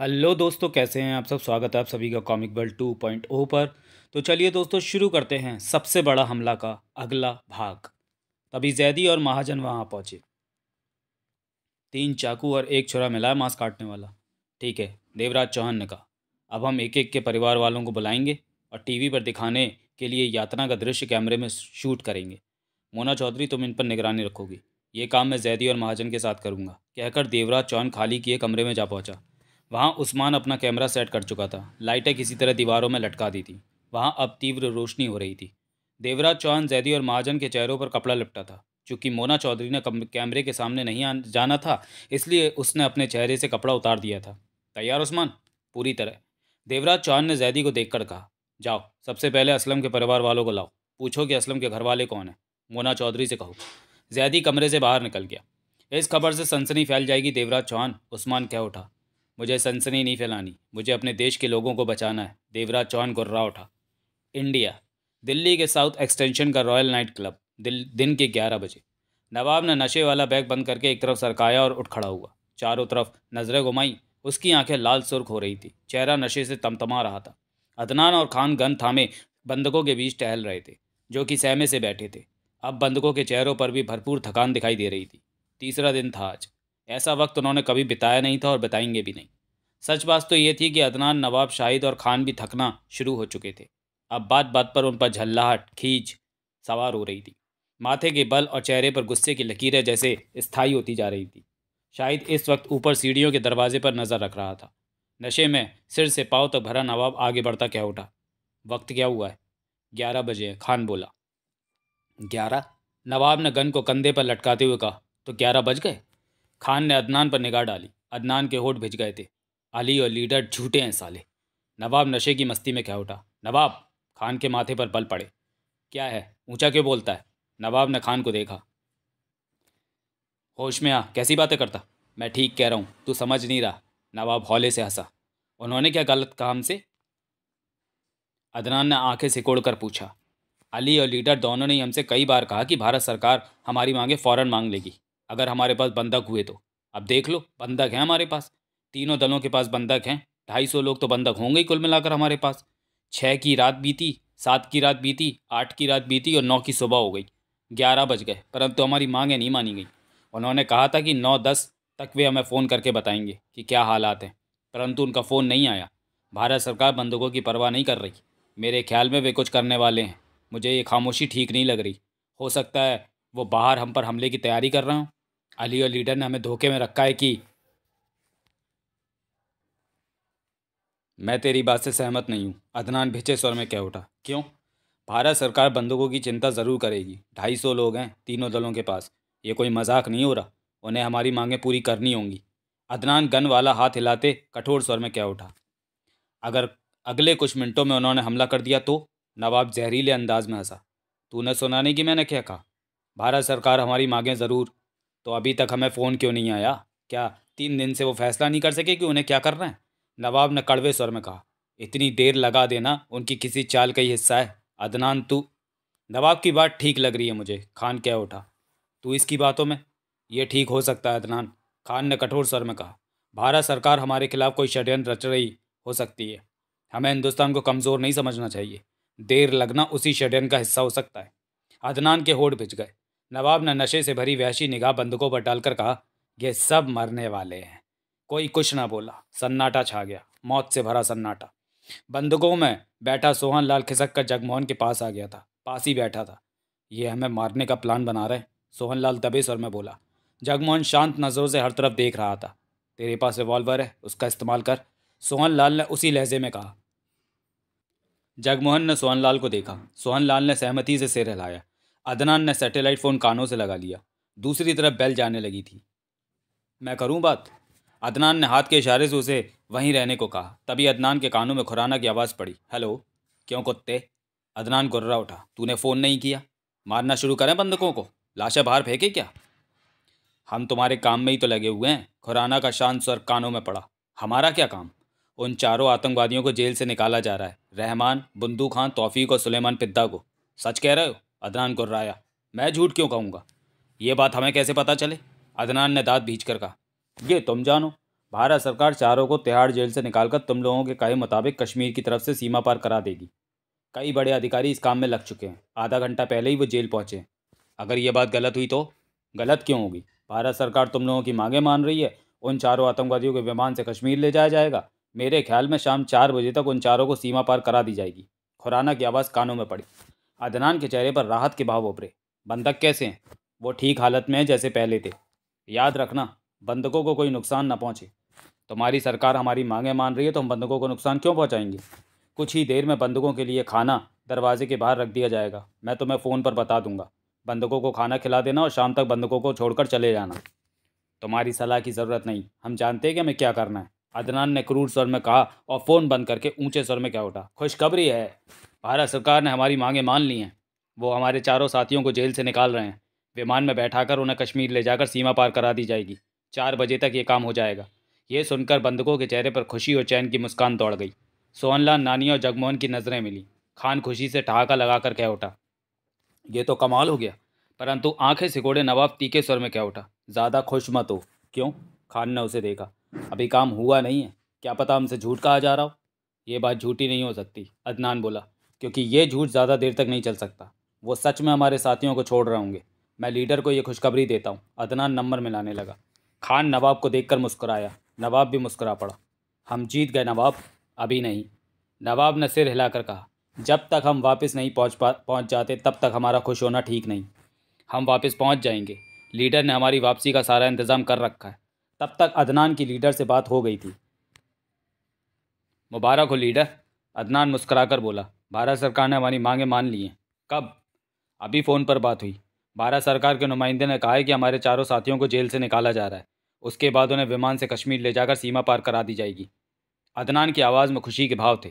Hello दोस्तों कैसे हैं आप सब स्वागत है आप सभी का comic world two point O पर तो चलिए दोस्तों शुरू करते हैं सबसे बड़ा हमला का अगला भाग तभी जैदी और महाजन वहां पहुंचे तीन चाकू और एक छुरा मिला मांस काटने वाला ठीक है देवराज चौहान ने कहा अब हम एक एक के परिवार वालों को बुलाएंगे और टीवी पर दिखाने के लिए यात्रा का दृश्य कैमरे में शूट करेंगे मोना चौधरी तुम इन पर निगरानी रखोगी ये काम मैं जैदी और महाजन के साथ करूँगा कहकर देवराज चौहान खाली किए कमरे में जा पहुँचा वहाँ उस्मान अपना कैमरा सेट कर चुका था लाइटें किसी तरह दीवारों में लटका दी थी वहाँ अब तीव्र रोशनी हो रही थी देवराज चौहान जैदी और महाजन के चेहरों पर कपड़ा लपटा था चूँकि मोना चौधरी ने कैमरे के सामने नहीं जाना था इसलिए उसने अपने चेहरे से कपड़ा उतार दिया था तैयार उस्मान पूरी तरह देवराज चौहान ने जैदी को देखकर कहा जाओ सबसे पहले असलम के परिवार वालों को लाओ पूछो कि असलम के घर वाले कौन हैं मोना चौधरी से कहो जैदी कमरे से बाहर निकल गया इस खबर से सनसनी फैल जाएगी देवराज चौहान उस्मान कह उठा मुझे सनसनी नहीं फैलानी मुझे अपने देश के लोगों को बचाना है देवराज चौहान गुर्रा उठा इंडिया दिल्ली के साउथ एक्सटेंशन का रॉयल नाइट क्लब दिल दिन के ग्यारह बजे नवाब ने नशे वाला बैग बंद करके एक तरफ सरकाया और उठ खड़ा हुआ चारों तरफ नजरें घुमाई उसकी आंखें लाल सुर्ख हो रही थी चेहरा नशे से तमतमा रहा था अदनान और खान गन थामे बंदकों के बीच टहल रहे थे जो कि सहमे से बैठे थे अब बंदकों के चेहरों पर भी भरपूर थकान दिखाई दे रही थी तीसरा दिन था आज ऐसा वक्त उन्होंने कभी बिताया नहीं था और बताएंगे भी नहीं सच बात तो ये थी कि अदनान नवाब शाहिद और खान भी थकना शुरू हो चुके थे अब बात बात पर उन पर झल्लाहट खींच सवार हो रही थी माथे के बल और चेहरे पर गुस्से की लकीरें जैसे स्थायी होती जा रही थी शाहिद इस वक्त ऊपर सीढ़ियों के दरवाजे पर नज़र रख रहा था नशे में सिर से पाँव तक भरा नवाब आगे बढ़ता क्या उठा वक्त क्या हुआ है ग्यारह बजे खान बोला ग्यारह नवाब ने गन को कंधे पर लटकाते हुए कहा तो ग्यारह बज गए खान ने अदनान पर निगाह डाली अदनान के होठ भिज गए थे अली और लीडर झूठे हैं साले नवाब नशे की मस्ती में कह उठा नवाब खान के माथे पर बल पड़े क्या है ऊंचा क्यों बोलता है नवाब ने खान को देखा होश में आ कैसी बातें करता मैं ठीक कह रहा हूँ तू समझ नहीं रहा नवाब हौले से हंसा उन्होंने क्या गलत कहा हमसे अदनान ने आंखें सिकोड़ कर पूछा अली और लीडर दोनों ने हमसे कई बार कहा कि भारत सरकार हमारी मांगे फ़ौरन मांग लेगी अगर हमारे पास बंधक हुए तो अब देख लो बंधक हैं हमारे पास तीनों दलों के पास बंधक हैं ढाई सौ लोग तो बंधक होंगे ही कुल मिलाकर हमारे पास छः की रात बीती सात की रात बीती आठ की रात बीती और नौ की सुबह हो गई ग्यारह बज गए परंतु हमारी मांगें नहीं मानी गई उन्होंने कहा था कि नौ दस तक वे हमें फ़ोन करके बताएंगे कि क्या हालात हैं परंतु उनका फ़ोन नहीं आया भारत सरकार बंदूकों की परवाह नहीं कर रही मेरे ख्याल में वे कुछ करने वाले हैं मुझे ये खामोशी ठीक नहीं लग रही हो सकता है वो बाहर हम पर हमले की तैयारी कर रहे हों अली और लीडर ने हमें धोखे में रखा है कि मैं तेरी बात से सहमत नहीं हूँ अदनान भिचे स्वर में कह उठा क्यों भारत सरकार बंदूकों की चिंता ज़रूर करेगी ढाई सौ लोग हैं तीनों दलों के पास ये कोई मजाक नहीं हो रहा उन्हें हमारी मांगें पूरी करनी होंगी अदनान गन वाला हाथ हिलाते कठोर स्वर में कह उठा अगर अगले कुछ मिनटों में उन्होंने हमला कर दिया तो नवाब जहरीले अंदाज में हंसा तूने सुना नहीं कि मैंने क्या कहा भारत सरकार हमारी मांगें ज़रूर तो अभी तक हमें फ़ोन क्यों नहीं आया क्या तीन दिन से वो फैसला नहीं कर सके कि उन्हें क्या करना है नवाब ने कड़वे स्वर में कहा इतनी देर लगा देना उनकी किसी चाल का ही हिस्सा है अदनान तू नवाब की बात ठीक लग रही है मुझे खान क्या उठा तू इसकी बातों में ये ठीक हो सकता है अदनान खान ने कठोर स्वर में कहा भारत सरकार हमारे खिलाफ कोई षड्यंत्र रच रही हो सकती है हमें हिंदुस्तान को कमज़ोर नहीं समझना चाहिए देर लगना उसी षड्यंत्र का हिस्सा हो सकता है अदनान के होड़ भिज गए नवाब ने नशे से भरी वहशी निगाह बंदकों पर डालकर कहा ये सब मरने वाले हैं कोई कुछ ना बोला सन्नाटा छा गया मौत से भरा सन्नाटा बंदकों में बैठा सोहन लाल खिसक कर जगमोहन के पास आ गया था पास ही बैठा था ये हमें मारने का प्लान बना रहे सोहन लाल दबे स्वर में बोला जगमोहन शांत नज़रों से हर तरफ देख रहा था तेरे पास रिवॉल्वर है उसका इस्तेमाल कर सोहन लाल ने उसी लहजे में कहा जगमोहन ने सोहन लाल को देखा सोहन लाल ने सहमति से सिर हिलाया अदनान ने सैटेलाइट फ़ोन कानों से लगा लिया दूसरी तरफ बेल जाने लगी थी मैं करूं बात अदनान ने हाथ के इशारे से उसे वहीं रहने को कहा तभी अदनान के कानों में खुराना की आवाज़ पड़ी हेलो क्यों कुत्ते अदनान गुर्रा उठा तूने फ़ोन नहीं किया मारना शुरू करें बंदकों को लाशा बाहर फेंके क्या हम तुम्हारे काम में ही तो लगे हुए हैं खुराना का शांत स्वर कानों में पड़ा हमारा क्या काम उन चारों आतंकवादियों को जेल से निकाला जा रहा है रहमान बुंदू खान तोफ़ी और सुलेमान पिद्दा को सच कह रहे हो अदनान गुर्राया मैं झूठ क्यों कहूँगा ये बात हमें कैसे पता चले अदनान ने दाँत भींच कर कहा ये तुम जानो भारत सरकार चारों को तिहाड़ जेल से निकालकर तुम लोगों के कहे मुताबिक कश्मीर की तरफ से सीमा पार करा देगी कई बड़े अधिकारी इस काम में लग चुके हैं आधा घंटा पहले ही वो जेल पहुँचे अगर ये बात गलत हुई तो गलत क्यों होगी भारत सरकार तुम लोगों की मांगे मान रही है उन चारों आतंकवादियों के विमान से कश्मीर ले जाया जाएगा मेरे ख्याल में शाम चार बजे तक उन चारों को सीमा पार करा दी जाएगी खुराना की आवाज़ कानों में पड़ी अदनान के चेहरे पर राहत के भाव उभरे बंधक कैसे हैं वो ठीक हालत में है जैसे पहले थे याद रखना बंधकों को कोई नुकसान ना पहुँचे तुम्हारी सरकार हमारी मांगें मान रही है तो हम बंधकों को नुकसान क्यों पहुँचाएंगे कुछ ही देर में बंधकों के लिए खाना दरवाजे के बाहर रख दिया जाएगा मैं तुम्हें फ़ोन पर बता दूंगा बंधकों को खाना खिला देना और शाम तक बंधकों को छोड़कर चले जाना तुम्हारी सलाह की ज़रूरत नहीं हम जानते हैं कि हमें क्या करना है अदनान ने क्रूर स्वर में कहा और फ़ोन बंद करके ऊंचे स्वर में क्या उठा खुशखबरी है भारत सरकार ने हमारी मांगें मान ली हैं वो हमारे चारों साथियों को जेल से निकाल रहे हैं विमान में बैठाकर उन्हें कश्मीर ले जाकर सीमा पार करा दी जाएगी चार बजे तक ये काम हो जाएगा ये सुनकर बंधकों के चेहरे पर खुशी और चैन की मुस्कान दौड़ गई सोहनलाल नानी और जगमोहन की नज़रें मिली खान खुशी से ठहाका लगाकर कह उठा ये तो कमाल हो गया परंतु आंखें सिकोड़े नवाब तीखे स्वर में कह उठा ज़्यादा खुश मत हो क्यों खान ने उसे देखा अभी काम हुआ नहीं है क्या पता हमसे झूठ कहा जा रहा हो ये बात झूठी नहीं हो सकती अदनान बोला क्योंकि ये झूठ ज़्यादा देर तक नहीं चल सकता वो सच में हमारे साथियों को छोड़ रहे होंगे मैं लीडर को ये खुशखबरी देता हूँ अदनान नंबर मिलाने लगा खान नवाब को देखकर मुस्कुराया नवाब भी मुस्करा पड़ा हम जीत गए नवाब अभी नहीं नवाब ने सिर हिलाकर कहा जब तक हम वापस नहीं पहुंच पहुँच जाते तब तक हमारा खुश होना ठीक नहीं हम वापस पहुंच जाएंगे लीडर ने हमारी वापसी का सारा इंतज़ाम कर रखा है तब तक अदनान की लीडर से बात हो गई थी मुबारक हो लीडर अदनान मुस्कराकर बोला भारत सरकार ने हमारी मांगें मान ली हैं कब अभी फ़ोन पर बात हुई भारत सरकार के नुमाइंदे ने कहा है कि हमारे चारों साथियों को जेल से निकाला जा रहा है उसके बाद उन्हें विमान से कश्मीर ले जाकर सीमा पार करा दी जाएगी अदनान की आवाज़ में खुशी के भाव थे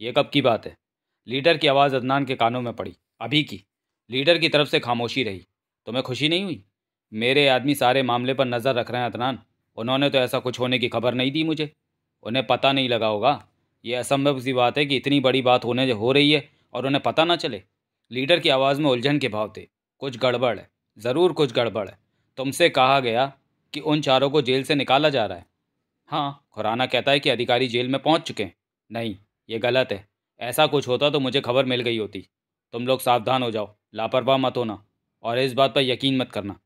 ये कब की बात है लीडर की आवाज़ अदनान के कानों में पड़ी अभी की लीडर की तरफ से खामोशी रही तुम्हें खुशी नहीं हुई मेरे आदमी सारे मामले पर नज़र रख रहे हैं अदनान उन्होंने तो ऐसा कुछ होने की खबर नहीं दी मुझे उन्हें पता नहीं लगा होगा ये असंभव सी बात है कि इतनी बड़ी बात होने हो रही है और उन्हें पता ना चले लीडर की आवाज़ में उलझन के भाव थे कुछ गड़बड़ है ज़रूर कुछ गड़बड़ है तुमसे कहा गया कि उन चारों को जेल से निकाला जा रहा है हाँ खुराना कहता है कि अधिकारी जेल में पहुँच चुके हैं नहीं ये गलत है ऐसा कुछ होता तो मुझे खबर मिल गई होती तुम लोग सावधान हो जाओ लापरवाह मत होना और इस बात पर यकीन मत करना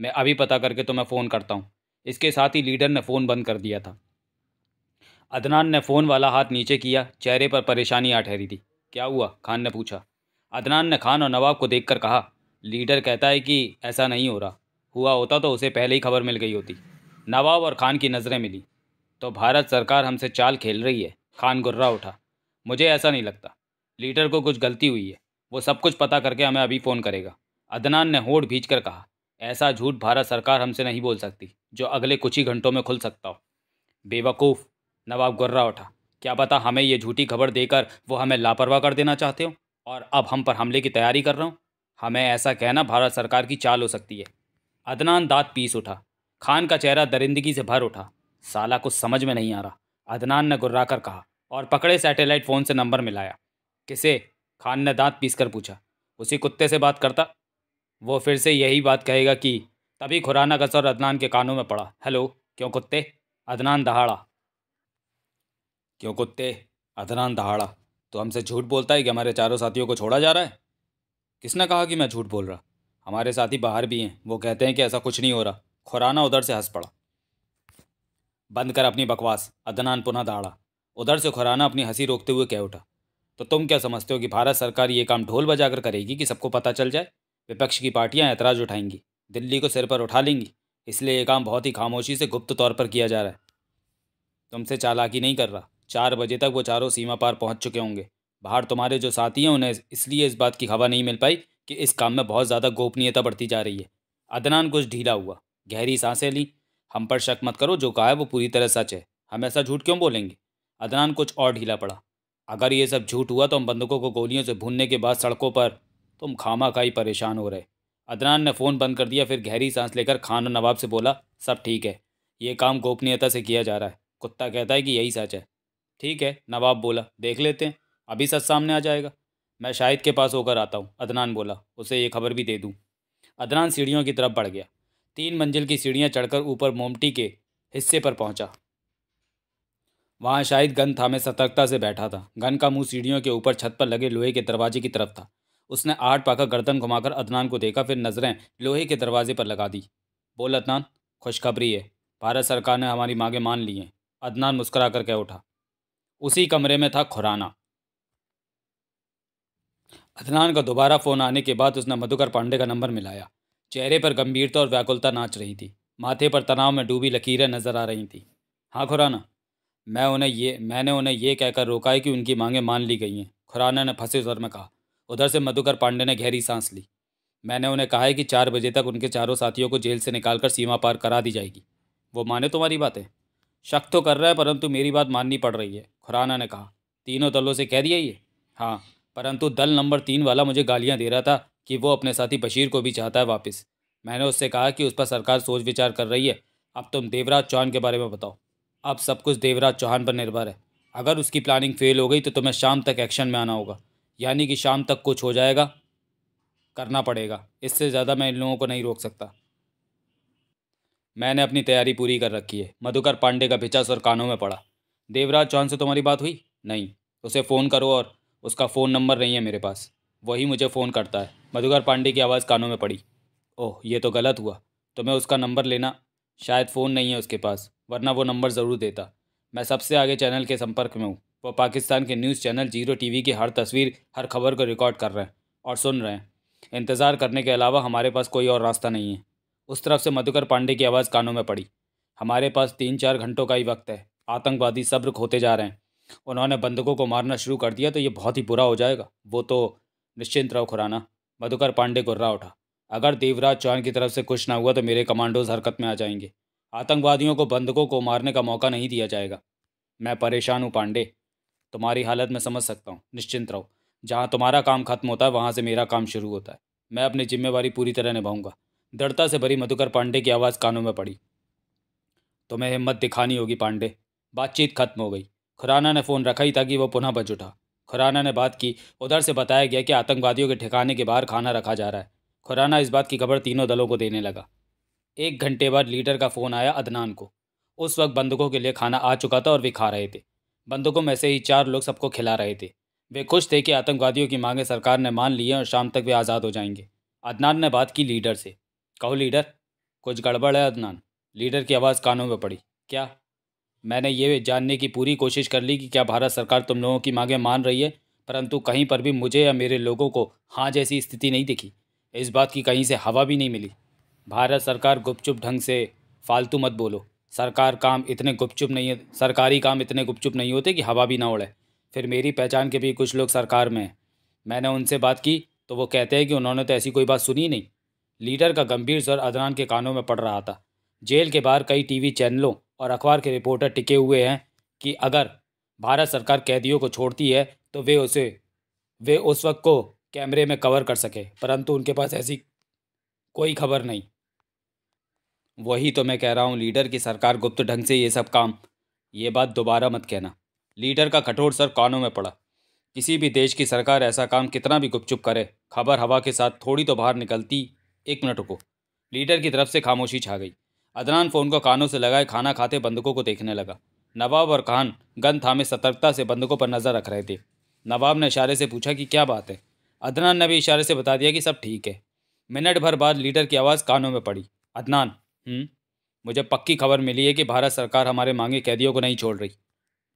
मैं अभी पता करके तुम्हें फ़ोन करता हूँ इसके साथ ही लीडर ने फ़ोन बंद कर दिया था अदनान ने फ़ोन वाला हाथ नीचे किया चेहरे पर परेशानी आ ठहरी थी क्या हुआ खान ने पूछा अदनान ने खान और नवाब को देखकर कहा लीडर कहता है कि ऐसा नहीं हो रहा हुआ होता तो उसे पहले ही खबर मिल गई होती नवाब और खान की नज़रें मिली तो भारत सरकार हमसे चाल खेल रही है खान गुर्रा उठा मुझे ऐसा नहीं लगता लीडर को कुछ गलती हुई है वो सब कुछ पता करके हमें अभी फ़ोन करेगा अदनान ने होड़ भीज कर कहा ऐसा झूठ भारत सरकार हमसे नहीं बोल सकती जो अगले कुछ ही घंटों में खुल सकता हो बेवकूफ़ नवाब गुर्रा उठा क्या पता हमें ये झूठी खबर देकर वो हमें लापरवाह कर देना चाहते हो और अब हम पर हमले की तैयारी कर रहा हूँ हमें ऐसा कहना भारत सरकार की चाल हो सकती है अदनान दांत पीस उठा खान का चेहरा दरिंदगी से भर उठा साला कुछ समझ में नहीं आ रहा अदनान ने गुर्रा कर कहा और पकड़े सैटेलाइट फ़ोन से नंबर मिलाया किसे खान ने दांत पीस कर पूछा उसी कुत्ते से बात करता वो फिर से यही बात कहेगा कि तभी खुराना कसर अदनान के कानों में पड़ा हेलो क्यों कुत्ते अदनान दहाड़ा क्यों कुत्ते अदनान दहाड़ा तो हमसे झूठ बोलता है कि हमारे चारों साथियों को छोड़ा जा रहा है किसने कहा कि मैं झूठ बोल रहा हमारे साथी बाहर भी हैं वो कहते हैं कि ऐसा कुछ नहीं हो रहा खुराना उधर से हंस पड़ा बंद कर अपनी बकवास अदनान पुनः दहाड़ा उधर से खुराना अपनी हंसी रोकते हुए कह उठा तो तुम क्या समझते हो कि भारत सरकार ये काम ढोल बजाकर करेगी कि सबको पता चल जाए विपक्ष की पार्टियां ऐतराज़ उठाएंगी दिल्ली को सिर पर उठा लेंगी इसलिए ये काम बहुत ही खामोशी से गुप्त तौर पर किया जा रहा है तुमसे चालाकी नहीं कर रहा चार बजे तक वो चारों सीमा पार पहुंच चुके होंगे बाहर तुम्हारे जो साथी हैं उन्हें इसलिए इस बात की खबर नहीं मिल पाई कि इस काम में बहुत ज़्यादा गोपनीयता बढ़ती जा रही है अदनान कुछ ढीला हुआ गहरी सांसें ली हम पर शक मत करो जो कहा है वो पूरी तरह सच है हम ऐसा झूठ क्यों बोलेंगे अदनान कुछ और ढीला पड़ा अगर ये सब झूठ हुआ तो हम बंदूकों को गोलियों से भूनने के बाद सड़कों पर तुम खामा खाई परेशान हो रहे अदनान ने फ़ोन बंद कर दिया फिर गहरी सांस लेकर खान और नवाब से बोला सब ठीक है ये काम गोपनीयता से किया जा रहा है कुत्ता कहता है कि यही सच है ठीक है नवाब बोला देख लेते हैं अभी सच सामने आ जाएगा मैं शाहिद के पास होकर आता हूँ अदनान बोला उसे ये खबर भी दे दूँ अदनान सीढ़ियों की तरफ बढ़ गया तीन मंजिल की सीढ़ियाँ चढ़कर ऊपर मोमटी के हिस्से पर पहुँचा वहाँ शायद गन थामे सतर्कता से बैठा था गन का मुंह सीढ़ियों के ऊपर छत पर लगे लोहे के दरवाजे की तरफ था उसने आठ पाकर गर्दन घुमाकर अदनान को देखा फिर नज़रें लोहे के दरवाजे पर लगा दी बोल अदनान खुशखबरी है भारत सरकार ने हमारी मांगें मान ली हैं अदनान मुस्करा कर कह उठा उसी कमरे में था खुराना अदनान का दोबारा फ़ोन आने के बाद उसने मधुकर पांडे का नंबर मिलाया चेहरे पर गंभीरता और व्याकुलता नाच रही थी माथे पर तनाव में डूबी लकीरें नज़र आ रही थीं हाँ खुराना मैं उन्हें ये मैंने उन्हें ये कहकर रोका है कि उनकी मांगें मान ली गई हैं खुराना ने फंसे स्वर में कहा उधर से मधुकर पांडे ने गहरी सांस ली मैंने उन्हें कहा है कि चार बजे तक उनके चारों साथियों को जेल से निकालकर सीमा पार करा दी जाएगी वो माने तुम्हारी बातें शक तो कर रहा है परंतु मेरी बात माननी पड़ रही है खुराना ने कहा तीनों दलों से कह दिया ये हाँ परंतु दल नंबर तीन वाला मुझे गालियाँ दे रहा था कि वो अपने साथी बशीर को भी चाहता है वापस मैंने उससे कहा कि उस पर सरकार सोच विचार कर रही है अब तुम देवराज चौहान के बारे में बताओ अब सब कुछ देवराज चौहान पर निर्भर है अगर उसकी प्लानिंग फेल हो गई तो तुम्हें शाम तक एक्शन में आना होगा यानी कि शाम तक कुछ हो जाएगा करना पड़ेगा इससे ज़्यादा मैं इन लोगों को नहीं रोक सकता मैंने अपनी तैयारी पूरी कर रखी है मधुकर पांडे का भिचास और कानों में पड़ा देवराज चौहान से तुम्हारी बात हुई नहीं उसे फ़ोन करो और उसका फ़ोन नंबर नहीं है मेरे पास वही मुझे फ़ोन करता है मधुकर पांडे की आवाज़ कानों में पड़ी ओह ये तो गलत हुआ तुम्हें तो उसका नंबर लेना शायद फ़ोन नहीं है उसके पास वरना वो नंबर ज़रूर देता मैं सबसे आगे चैनल के संपर्क में हूँ वो पाकिस्तान के न्यूज़ चैनल जीरो टीवी की हर तस्वीर हर खबर को रिकॉर्ड कर रहे हैं और सुन रहे हैं इंतज़ार करने के अलावा हमारे पास कोई और रास्ता नहीं है उस तरफ से मधुकर पांडे की आवाज़ कानों में पड़ी हमारे पास तीन चार घंटों का ही वक्त है आतंकवादी सब्र खोते जा रहे हैं उन्होंने बंधकों को मारना शुरू कर दिया तो ये बहुत ही बुरा हो जाएगा वो तो निश्चिंत रहो खुराना मधुकर पांडे गुर्रा उठा अगर देवराज चौहान की तरफ से कुछ ना हुआ तो मेरे कमांडोज हरकत में आ जाएंगे आतंकवादियों को बंधकों को मारने का मौका नहीं दिया जाएगा मैं परेशान हूँ पांडे तुम्हारी हालत मैं समझ सकता हूँ निश्चिंत रहो जहाँ तुम्हारा काम खत्म होता है वहाँ से मेरा काम शुरू होता है मैं अपनी जिम्मेवारी पूरी तरह निभाऊंगा दृढ़ता से भरी मधुकर पांडे की आवाज़ कानों में पड़ी तुम्हें हिम्मत दिखानी होगी पांडे बातचीत खत्म हो गई खुराना ने फ़ोन रखा ही था कि वो पुनः बज उठा खुराना ने बात की उधर से बताया गया कि आतंकवादियों के ठिकाने के बाहर खाना रखा जा रहा है खुराना इस बात की खबर तीनों दलों को देने लगा एक घंटे बाद लीडर का फ़ोन आया अदनान को उस वक्त बंदूकों के लिए खाना आ चुका था और वे खा रहे थे बंदूकों में से ही चार लोग सबको खिला रहे थे वे खुश थे कि आतंकवादियों की मांगें सरकार ने मान ली हैं और शाम तक वे आज़ाद हो जाएंगे अदनान ने बात की लीडर से कहो लीडर कुछ गड़बड़ है अदनान लीडर की आवाज़ कानों में पड़ी क्या मैंने ये जानने की पूरी कोशिश कर ली कि क्या भारत सरकार तुम लोगों की मांगें मान रही है परंतु कहीं पर भी मुझे या मेरे लोगों को हाँ जैसी स्थिति नहीं दिखी इस बात की कहीं से हवा भी नहीं मिली भारत सरकार गुपचुप ढंग से फालतू मत बोलो सरकार काम इतने गुपचुप नहीं है सरकारी काम इतने गुपचुप नहीं होते कि हवा भी ना उड़े फिर मेरी पहचान के भी कुछ लोग सरकार में हैं मैंने उनसे बात की तो वो कहते हैं कि उन्होंने तो ऐसी कोई बात सुनी नहीं लीडर का गंभीर स्वर अदनान के कानों में पड़ रहा था जेल के बाहर कई टीवी चैनलों और अखबार के रिपोर्टर टिके हुए हैं कि अगर भारत सरकार कैदियों को छोड़ती है तो वे उसे वे उस वक्त को कैमरे में कवर कर सके परंतु उनके पास ऐसी कोई खबर नहीं वही तो मैं कह रहा हूँ लीडर की सरकार गुप्त ढंग से ये सब काम ये बात दोबारा मत कहना लीडर का कठोर सर कानों में पड़ा किसी भी देश की सरकार ऐसा काम कितना भी गुपचुप करे खबर हवा के साथ थोड़ी तो बाहर निकलती एक मिनट रुको लीडर की तरफ से खामोशी छा गई अदनान फ़ोन को कानों से लगाए खाना खाते बंदकों को देखने लगा नवाब और खान गन थामे सतर्कता से बंदकों पर नज़र रख रहे थे नवाब ने इशारे से पूछा कि क्या बात है अदनान ने भी इशारे से बता दिया कि सब ठीक है मिनट भर बाद लीडर की आवाज़ कानों में पड़ी अदनान हम्म? मुझे पक्की खबर मिली है कि भारत सरकार हमारे मांगे कैदियों को नहीं छोड़ रही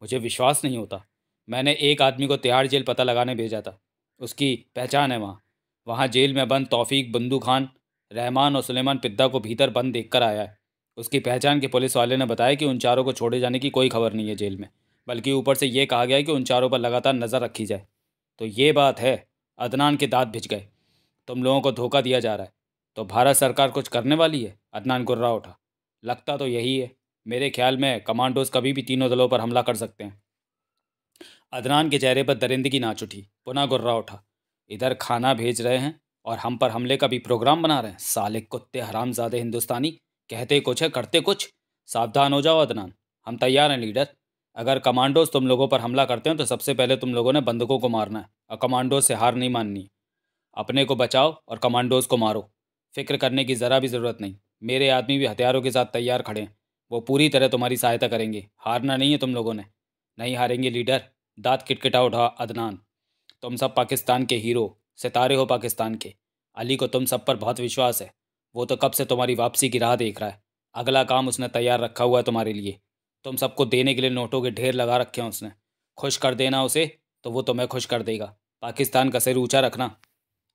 मुझे विश्वास नहीं होता मैंने एक आदमी को तिहाड़ जेल पता लगाने भेजा था उसकी पहचान है वहाँ वहाँ जेल में बंद तौफीक बंदू खान रहमान और सुलेमान पिद्दा को भीतर बंद देखकर आया है उसकी पहचान के पुलिस वाले ने बताया कि उन चारों को छोड़े जाने की कोई खबर नहीं है जेल में बल्कि ऊपर से ये कहा गया है कि उन चारों पर लगातार नज़र रखी जाए तो ये बात है अदनान के दांत भिज गए तुम लोगों को धोखा दिया जा रहा है तो भारत सरकार कुछ करने वाली है अदनान गुर्रा उठा लगता तो यही है मेरे ख्याल में कमांडोज कभी भी तीनों दलों पर हमला कर सकते हैं अदनान के चेहरे पर दरिंदगी नाच उठी पुनः गुर्रा उठा इधर खाना भेज रहे हैं और हम पर हमले का भी प्रोग्राम बना रहे हैं साले कुत्ते हरामजादे हिंदुस्तानी कहते कुछ है करते कुछ सावधान हो जाओ अदनान हम तैयार हैं लीडर अगर कमांडोज तुम लोगों पर हमला करते हो तो सबसे पहले तुम लोगों ने बंदकों को मारना है और कमांडोज से हार नहीं माननी अपने को बचाओ और कमांडोज को मारो फिक्र करने की ज़रा भी ज़रूरत नहीं मेरे आदमी भी हथियारों के साथ तैयार खड़े हैं वो पूरी तरह तुम्हारी सहायता करेंगे हारना नहीं है तुम लोगों ने नहीं हारेंगे लीडर दांत किटकिटा उठा अदनान तुम सब पाकिस्तान के हीरो सितारे हो पाकिस्तान के अली को तुम सब पर बहुत विश्वास है वो तो कब से तुम्हारी वापसी की राह देख रहा है अगला काम उसने तैयार रखा हुआ है तुम्हारे लिए तुम सबको देने के लिए नोटों के ढेर लगा रखे हैं उसने खुश कर देना उसे तो वो तुम्हें खुश कर देगा पाकिस्तान का सिर ऊँचा रखना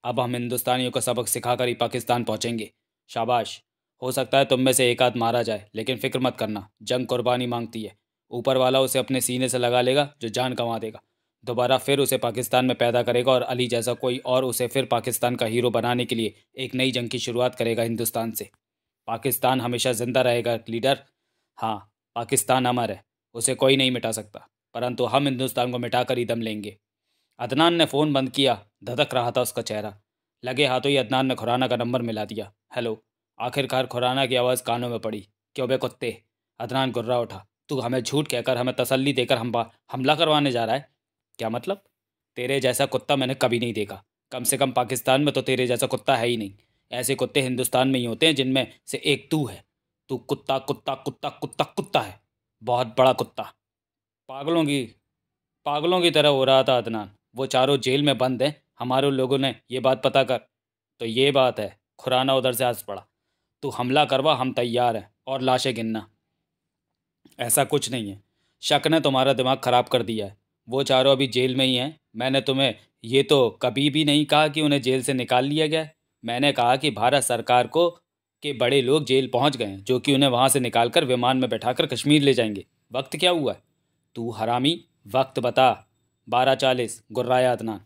अब हम हिंदुस्तानियों का सबक सिखाकर ही पाकिस्तान पहुँचेंगे शाबाश हो सकता है तुम में से एक आध मारा जाए लेकिन फिक्र मत करना जंग कुर्बानी मांगती है ऊपर वाला उसे अपने सीने से लगा लेगा जो जान कमा देगा दोबारा फिर उसे पाकिस्तान में पैदा करेगा और अली जैसा कोई और उसे फिर पाकिस्तान का हीरो बनाने के लिए एक नई जंग की शुरुआत करेगा हिंदुस्तान से पाकिस्तान हमेशा ज़िंदा रहेगा लीडर हाँ पाकिस्तान अमर है उसे कोई नहीं मिटा सकता परंतु हम हिंदुस्तान को मिटा कर ही दम लेंगे अदनान ने फ़ोन बंद किया धधक रहा था उसका चेहरा लगे हाथों ही अदनान ने खुराना का नंबर मिला दिया हेलो आखिरकार खुराना की आवाज़ कानों में पड़ी क्यों बे कुत्ते अदनान गुर्रा उठा तू हमें झूठ कहकर हमें तसल्ली देकर हम हमला करवाने जा रहा है क्या मतलब तेरे जैसा कुत्ता मैंने कभी नहीं देखा कम से कम पाकिस्तान में तो तेरे जैसा कुत्ता है ही नहीं ऐसे कुत्ते हिंदुस्तान में ही होते हैं जिनमें से एक तू है तू कुत्ता कुत्ता कुत्ता कुत्ता कुत्ता है बहुत बड़ा कुत्ता पागलों की पागलों की तरह हो रहा था अदनान वो चारों जेल में बंद हैं हमारे लोगों ने ये बात पता कर तो ये बात है खुराना उधर से हंस पड़ा तू हमला करवा हम तैयार हैं और लाशें गिनना ऐसा कुछ नहीं है शक ने तुम्हारा दिमाग ख़राब कर दिया है वो चारों अभी जेल में ही हैं मैंने तुम्हें ये तो कभी भी नहीं कहा कि उन्हें जेल से निकाल लिया गया मैंने कहा कि भारत सरकार को के बड़े लोग जेल पहुंच गए हैं जो कि उन्हें वहां से निकालकर विमान में बैठाकर कश्मीर ले जाएंगे वक्त क्या हुआ है तू हरामी वक्त बता बारह चालीस गुर्राया अदनान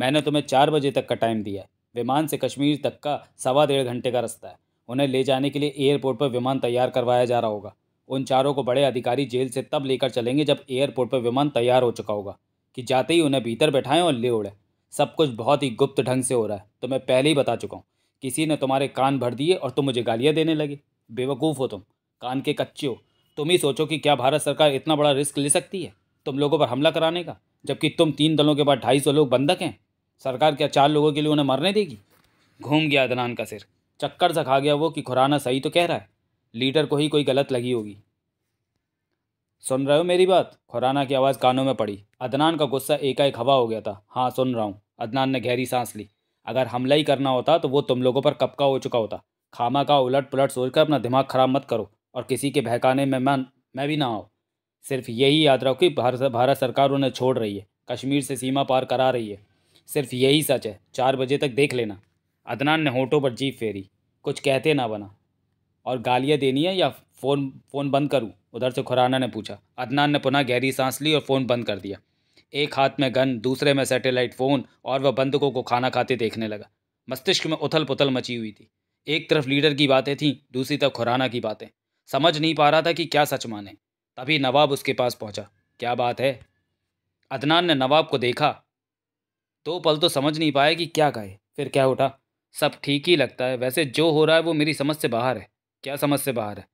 मैंने तुम्हें चार बजे तक का टाइम दिया है विमान से कश्मीर तक का सवा डेढ़ घंटे का रास्ता है उन्हें ले जाने के लिए एयरपोर्ट पर विमान तैयार करवाया जा रहा होगा उन चारों को बड़े अधिकारी जेल से तब लेकर चलेंगे जब एयरपोर्ट पर विमान तैयार हो चुका होगा कि जाते ही उन्हें भीतर बैठाएं और ले उड़े सब कुछ बहुत ही गुप्त ढंग से हो रहा है तो मैं पहले ही बता चुका हूँ किसी ने तुम्हारे कान भर दिए और तुम मुझे गालियाँ देने लगे बेवकूफ़ हो तुम कान के कच्चे हो तुम ही सोचो कि क्या भारत सरकार इतना बड़ा रिस्क ले सकती है तुम लोगों पर हमला कराने का जबकि तुम तीन दलों के बाद ढाई सौ लोग बंधक हैं सरकार क्या चार लोगों के लिए उन्हें मरने देगी घूम गया अदनान का सिर चक्कर सा खा गया वो कि खुराना सही तो कह रहा है लीडर को ही कोई गलत लगी होगी सुन रहे हो मेरी बात खुराना की आवाज़ कानों में पड़ी अदनान का गुस्सा एकाएक हवा हो गया था हाँ सुन रहा हूँ अदनान ने गहरी सांस ली अगर हमला ही करना होता तो वो तुम लोगों पर कपका हो चुका होता खामा का उलट पुलट सोचकर अपना दिमाग खराब मत करो और किसी के बहकाने में मैं मैं भी ना आओ सिर्फ यही याद रखो कि भारत सरकार उन्हें छोड़ रही है कश्मीर से सीमा पार करा रही है सिर्फ यही सच है चार बजे तक देख लेना अदनान ने होठों पर जीप फेरी कुछ कहते ना बना और गालियाँ देनी है या फ़ोन फ़ोन बंद करूँ उधर से खुराना ने पूछा अदनान ने पुनः गहरी सांस ली और फ़ोन बंद कर दिया एक हाथ में गन दूसरे में सैटेलाइट फ़ोन और वह बंदकों को खाना खाते देखने लगा मस्तिष्क में उथल पुथल मची हुई थी एक तरफ लीडर की बातें थीं दूसरी तरफ खुराना की बातें समझ नहीं पा रहा था कि क्या सच माने तभी नवाब उसके पास पहुंचा क्या बात है अदनान ने नवाब को देखा दो पल तो समझ नहीं पाया कि क्या कहे फिर क्या उठा सब ठीक ही लगता है वैसे जो हो रहा है वो मेरी समझ से बाहर है क्या समझ से बाहर है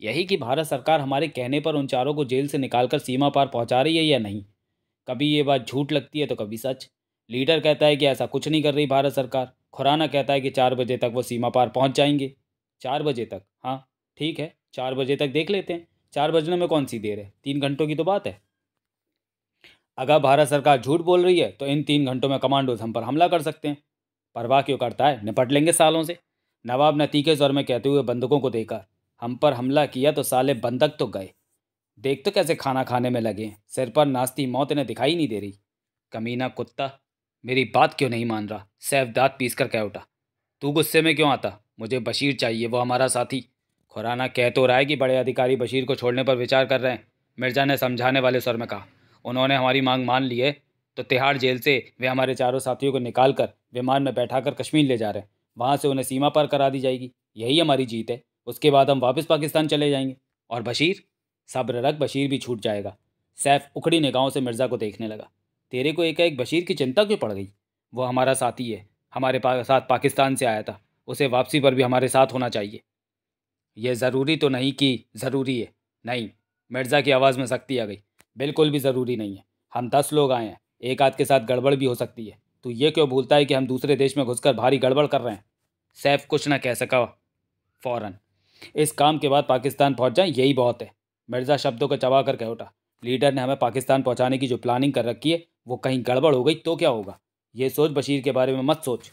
यही कि भारत सरकार हमारे कहने पर उन चारों को जेल से निकालकर सीमा पार पहुंचा रही है या नहीं कभी ये बात झूठ लगती है तो कभी सच लीडर कहता है कि ऐसा कुछ नहीं कर रही भारत सरकार खुराना कहता है कि चार बजे तक वो सीमा पार पहुँच जाएंगे चार बजे तक हाँ ठीक है चार बजे तक देख लेते हैं चार बजने में कौन सी देर है तीन घंटों की तो बात है अगर भारत सरकार झूठ बोल रही है तो इन तीन घंटों में कमांडोज हम पर हमला कर सकते हैं परवाह क्यों करता है निपट लेंगे सालों से नवाब ने तीखे स्वर में कहते हुए बंदकों को देखा हम पर हमला किया तो साले बंदक तो गए देख तो कैसे खाना खाने में लगे सिर पर नाश्ती मौत ने दिखाई नहीं दे रही कमीना कुत्ता मेरी बात क्यों नहीं मान रहा सैफ दांत पीस कर कह उठा तू गुस्से में क्यों आता मुझे बशीर चाहिए वो हमारा साथी खुराना कह तो रहा है कि बड़े अधिकारी बशीर को छोड़ने पर विचार कर रहे हैं मिर्जा ने समझाने वाले स्वर में कहा उन्होंने हमारी मांग मान ली है तो तिहाड़ जेल से वे हमारे चारों साथियों को निकाल कर विमान में बैठा कर कश्मीर ले जा रहे हैं वहाँ से उन्हें सीमा पार करा दी जाएगी यही हमारी जीत है उसके बाद हम वापस पाकिस्तान चले जाएंगे और बशीर सब्र रख बशीर भी छूट जाएगा सैफ उखड़ी निगाहों से मिर्ज़ा को देखने लगा तेरे को एक एक बशीर की चिंता क्यों पड़ गई वो हमारा साथी है हमारे पा, साथ पाकिस्तान से आया था उसे वापसी पर भी हमारे साथ होना चाहिए यह ज़रूरी तो नहीं कि ज़रूरी है नहीं मिर्ज़ा की आवाज़ में सख्ती आ गई बिल्कुल भी ज़रूरी नहीं है हम दस लोग आए हैं एक आध के साथ गड़बड़ भी हो सकती है तो ये क्यों भूलता है कि हम दूसरे देश में घुसकर भारी गड़बड़ कर रहे हैं सैफ कुछ ना कह सका फ़ौर इस काम के बाद पाकिस्तान पहुंच जाए यही बहुत है मिर्ज़ा शब्दों को चबा कर कह उठा लीडर ने हमें पाकिस्तान पहुंचाने की जो प्लानिंग कर रखी है वो कहीं गड़बड़ हो गई तो क्या होगा ये सोच बशीर के बारे में मत सोच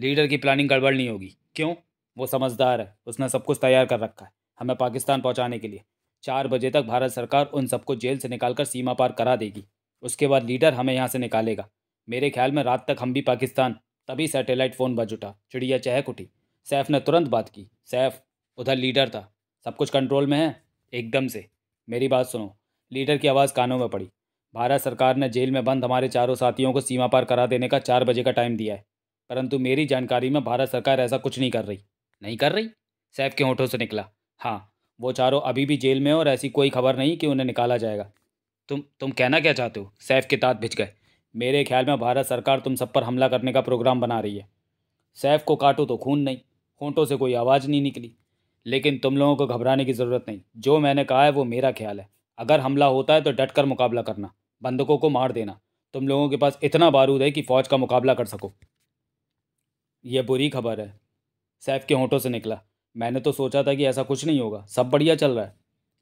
लीडर की प्लानिंग गड़बड़ नहीं होगी क्यों वो समझदार है उसने सब कुछ तैयार कर रखा है हमें पाकिस्तान पहुँचाने के लिए चार बजे तक भारत सरकार उन सबको जेल से निकालकर सीमा पार करा देगी उसके बाद लीडर हमें यहाँ से निकालेगा मेरे ख्याल में रात तक हम भी पाकिस्तान तभी सैटेलाइट फ़ोन बज उठा चिड़िया चहक उठी सैफ ने तुरंत बात की सैफ उधर लीडर था सब कुछ कंट्रोल में है एकदम से मेरी बात सुनो लीडर की आवाज़ कानों में पड़ी भारत सरकार ने जेल में बंद हमारे चारों साथियों को सीमा पार करा देने का चार बजे का टाइम दिया है परंतु मेरी जानकारी में भारत सरकार ऐसा कुछ नहीं कर रही नहीं कर रही सैफ के होठों से निकला हाँ वो चारों अभी भी जेल में और ऐसी कोई खबर नहीं कि उन्हें निकाला जाएगा तुम तुम कहना क्या चाहते हो सैफ के दाँत भिज गए मेरे ख्याल में भारत सरकार तुम सब पर हमला करने का प्रोग्राम बना रही है सैफ को काटो तो खून नहीं होंटों से कोई आवाज़ नहीं निकली लेकिन तुम लोगों को घबराने की ज़रूरत नहीं जो मैंने कहा है वो मेरा ख्याल है अगर हमला होता है तो डट कर मुकाबला करना बंदकों को मार देना तुम लोगों के पास इतना बारूद है कि फ़ौज का मुकाबला कर सको यह बुरी खबर है सैफ के होंठों से निकला मैंने तो सोचा था कि ऐसा कुछ नहीं होगा सब बढ़िया चल रहा है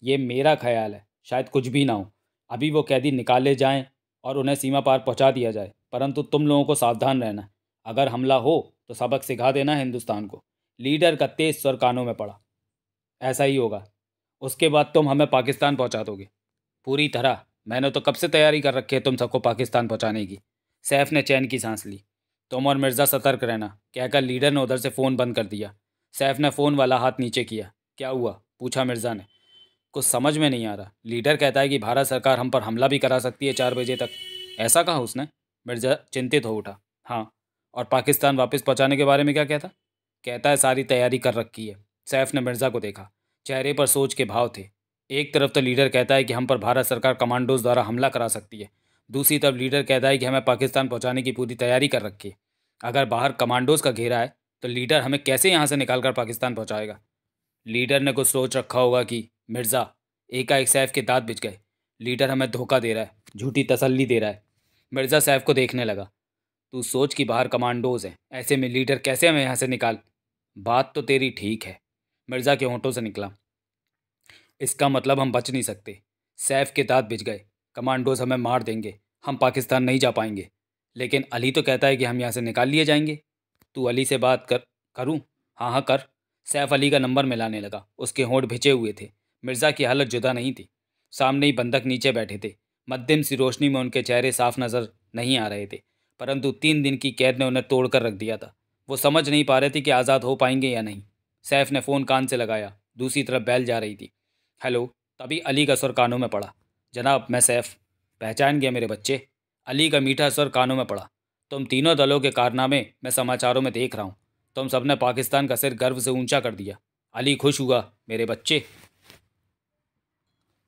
ये मेरा ख्याल है शायद कुछ भी ना हो अभी वो कैदी निकाले जाएं और उन्हें सीमा पार पहुंचा दिया जाए परंतु तुम लोगों को सावधान रहना अगर हमला हो तो सबक सिखा देना हिंदुस्तान को लीडर का तेज स्वर कानों में पड़ा ऐसा ही होगा उसके बाद तुम हमें पाकिस्तान पहुंचा दोगे पूरी तरह मैंने तो कब से तैयारी कर रखी है तुम सबको पाकिस्तान पहुँचाने की सैफ ने चैन की सांस ली तुम और मिर्ज़ा सतर्क रहना कहकर लीडर ने उधर से फ़ोन बंद कर दिया सैफ ने फ़ोन वाला हाथ नीचे किया क्या हुआ पूछा मिर्ज़ा ने कुछ समझ में नहीं आ रहा लीडर कहता है कि भारत सरकार हम पर हमला भी करा सकती है चार बजे तक ऐसा कहा उसने मिर्जा चिंतित हो उठा हाँ और पाकिस्तान वापस पहुँचाने के बारे में क्या कहता कहता है सारी तैयारी कर रखी है सैफ ने मिर्ज़ा को देखा चेहरे पर सोच के भाव थे एक तरफ तो लीडर कहता है कि हम पर भारत सरकार कमांडोज द्वारा हमला करा सकती है दूसरी तरफ लीडर कहता है कि हमें पाकिस्तान पहुंचाने की पूरी तैयारी कर रखी है अगर बाहर कमांडोज का घेरा है तो लीडर हमें कैसे यहाँ से निकाल कर पाकिस्तान पहुँचाएगा लीडर ने कुछ सोच रखा होगा कि मिर्ज़ा एकाएक सैफ के दांत बिछ गए लीडर हमें धोखा दे रहा है झूठी तसल्ली दे रहा है मिर्ज़ा सैफ को देखने लगा तू सोच कि बाहर कमांडोज हैं ऐसे में लीडर कैसे हमें यहाँ से निकाल बात तो तेरी ठीक है मिर्ज़ा के होंठों से निकला इसका मतलब हम बच नहीं सकते सैफ के दांत बिछ गए कमांडोज हमें मार देंगे हम पाकिस्तान नहीं जा पाएंगे लेकिन अली तो कहता है कि हम यहाँ से निकाल लिए जाएंगे तू अली से बात कर करूँ हाँ हाँ कर सैफ अली का नंबर मिलाने लगा उसके होंठ भिचे हुए थे मिर्ज़ा की हालत जुदा नहीं थी सामने ही बंधक नीचे बैठे थे मध्यम सी रोशनी में उनके चेहरे साफ नज़र नहीं आ रहे थे परंतु तीन दिन की कैद ने उन्हें तोड़ कर रख दिया था वो समझ नहीं पा रहे थे कि आज़ाद हो पाएंगे या नहीं सैफ ने फ़ोन कान से लगाया दूसरी तरफ बैल जा रही थी हेलो तभी अली का स्वर कानों में पड़ा जनाब मैं सैफ पहचान गया मेरे बच्चे अली का मीठा स्वर कानों में पड़ा तुम तीनों दलों के कारनामे मैं समाचारों में देख रहा हूँ तुम सबने पाकिस्तान का सिर गर्व से ऊंचा कर दिया अली खुश हुआ मेरे बच्चे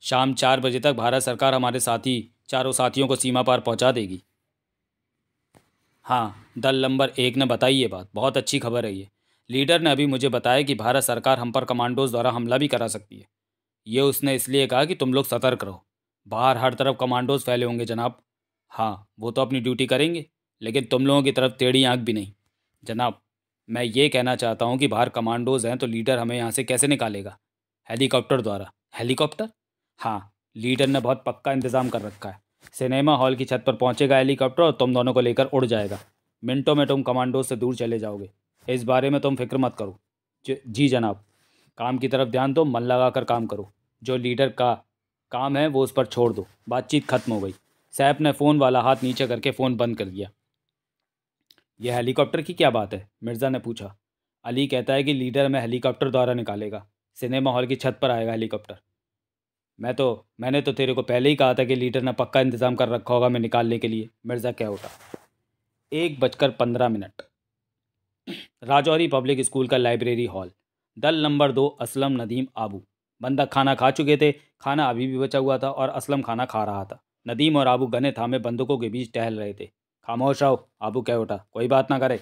शाम चार बजे तक भारत सरकार हमारे साथी चारों साथियों को सीमा पार पहुंचा देगी हाँ दल नंबर एक ने बताई ये बात बहुत अच्छी खबर है ये लीडर ने अभी मुझे बताया कि भारत सरकार हम पर कमांडोज द्वारा हमला भी करा सकती है ये उसने इसलिए कहा कि तुम लोग सतर्क रहो बाहर हर तरफ कमांडोज फैले होंगे जनाब हाँ वो तो अपनी ड्यूटी करेंगे लेकिन तुम लोगों की तरफ टेढ़ी आँख भी नहीं जनाब मैं ये कहना चाहता हूँ कि बाहर कमांडोज हैं तो लीडर हमें यहाँ से कैसे निकालेगा हेलीकॉप्टर द्वारा हेलीकॉप्टर हाँ लीडर ने बहुत पक्का इंतजाम कर रखा है सिनेमा हॉल की छत पर पहुंचेगा हेलीकॉप्टर और तुम दोनों को लेकर उड़ जाएगा मिनटों में तुम कमांडो से दूर चले जाओगे इस बारे में तुम फिक्र मत करो जी जनाब काम की तरफ ध्यान दो मन लगा कर काम करो जो लीडर का काम है वो उस पर छोड़ दो बातचीत खत्म हो गई सैप ने फ़ोन वाला हाथ नीचे करके फ़ोन बंद कर लिया यह हेलीकॉप्टर की क्या बात है मिर्ज़ा ने पूछा अली कहता है कि लीडर हमें हेलीकॉप्टर द्वारा निकालेगा सिनेमा हॉल की छत पर आएगा हेलीकॉप्टर मैं तो मैंने तो तेरे को पहले ही कहा था कि लीडर ने पक्का इंतज़ाम कर रखा होगा मैं निकालने के लिए मिर्ज़ा क्या उठा एक बजकर पंद्रह मिनट राजौरी पब्लिक स्कूल का लाइब्रेरी हॉल दल नंबर दो असलम नदीम आबू बंदा खाना खा चुके थे खाना अभी भी बचा हुआ था और असलम खाना खा रहा था नदीम और आबू घने थामे बंदकों के बीच टहल रहे थे खामोश आओ आबू क्या उठा कोई बात ना करे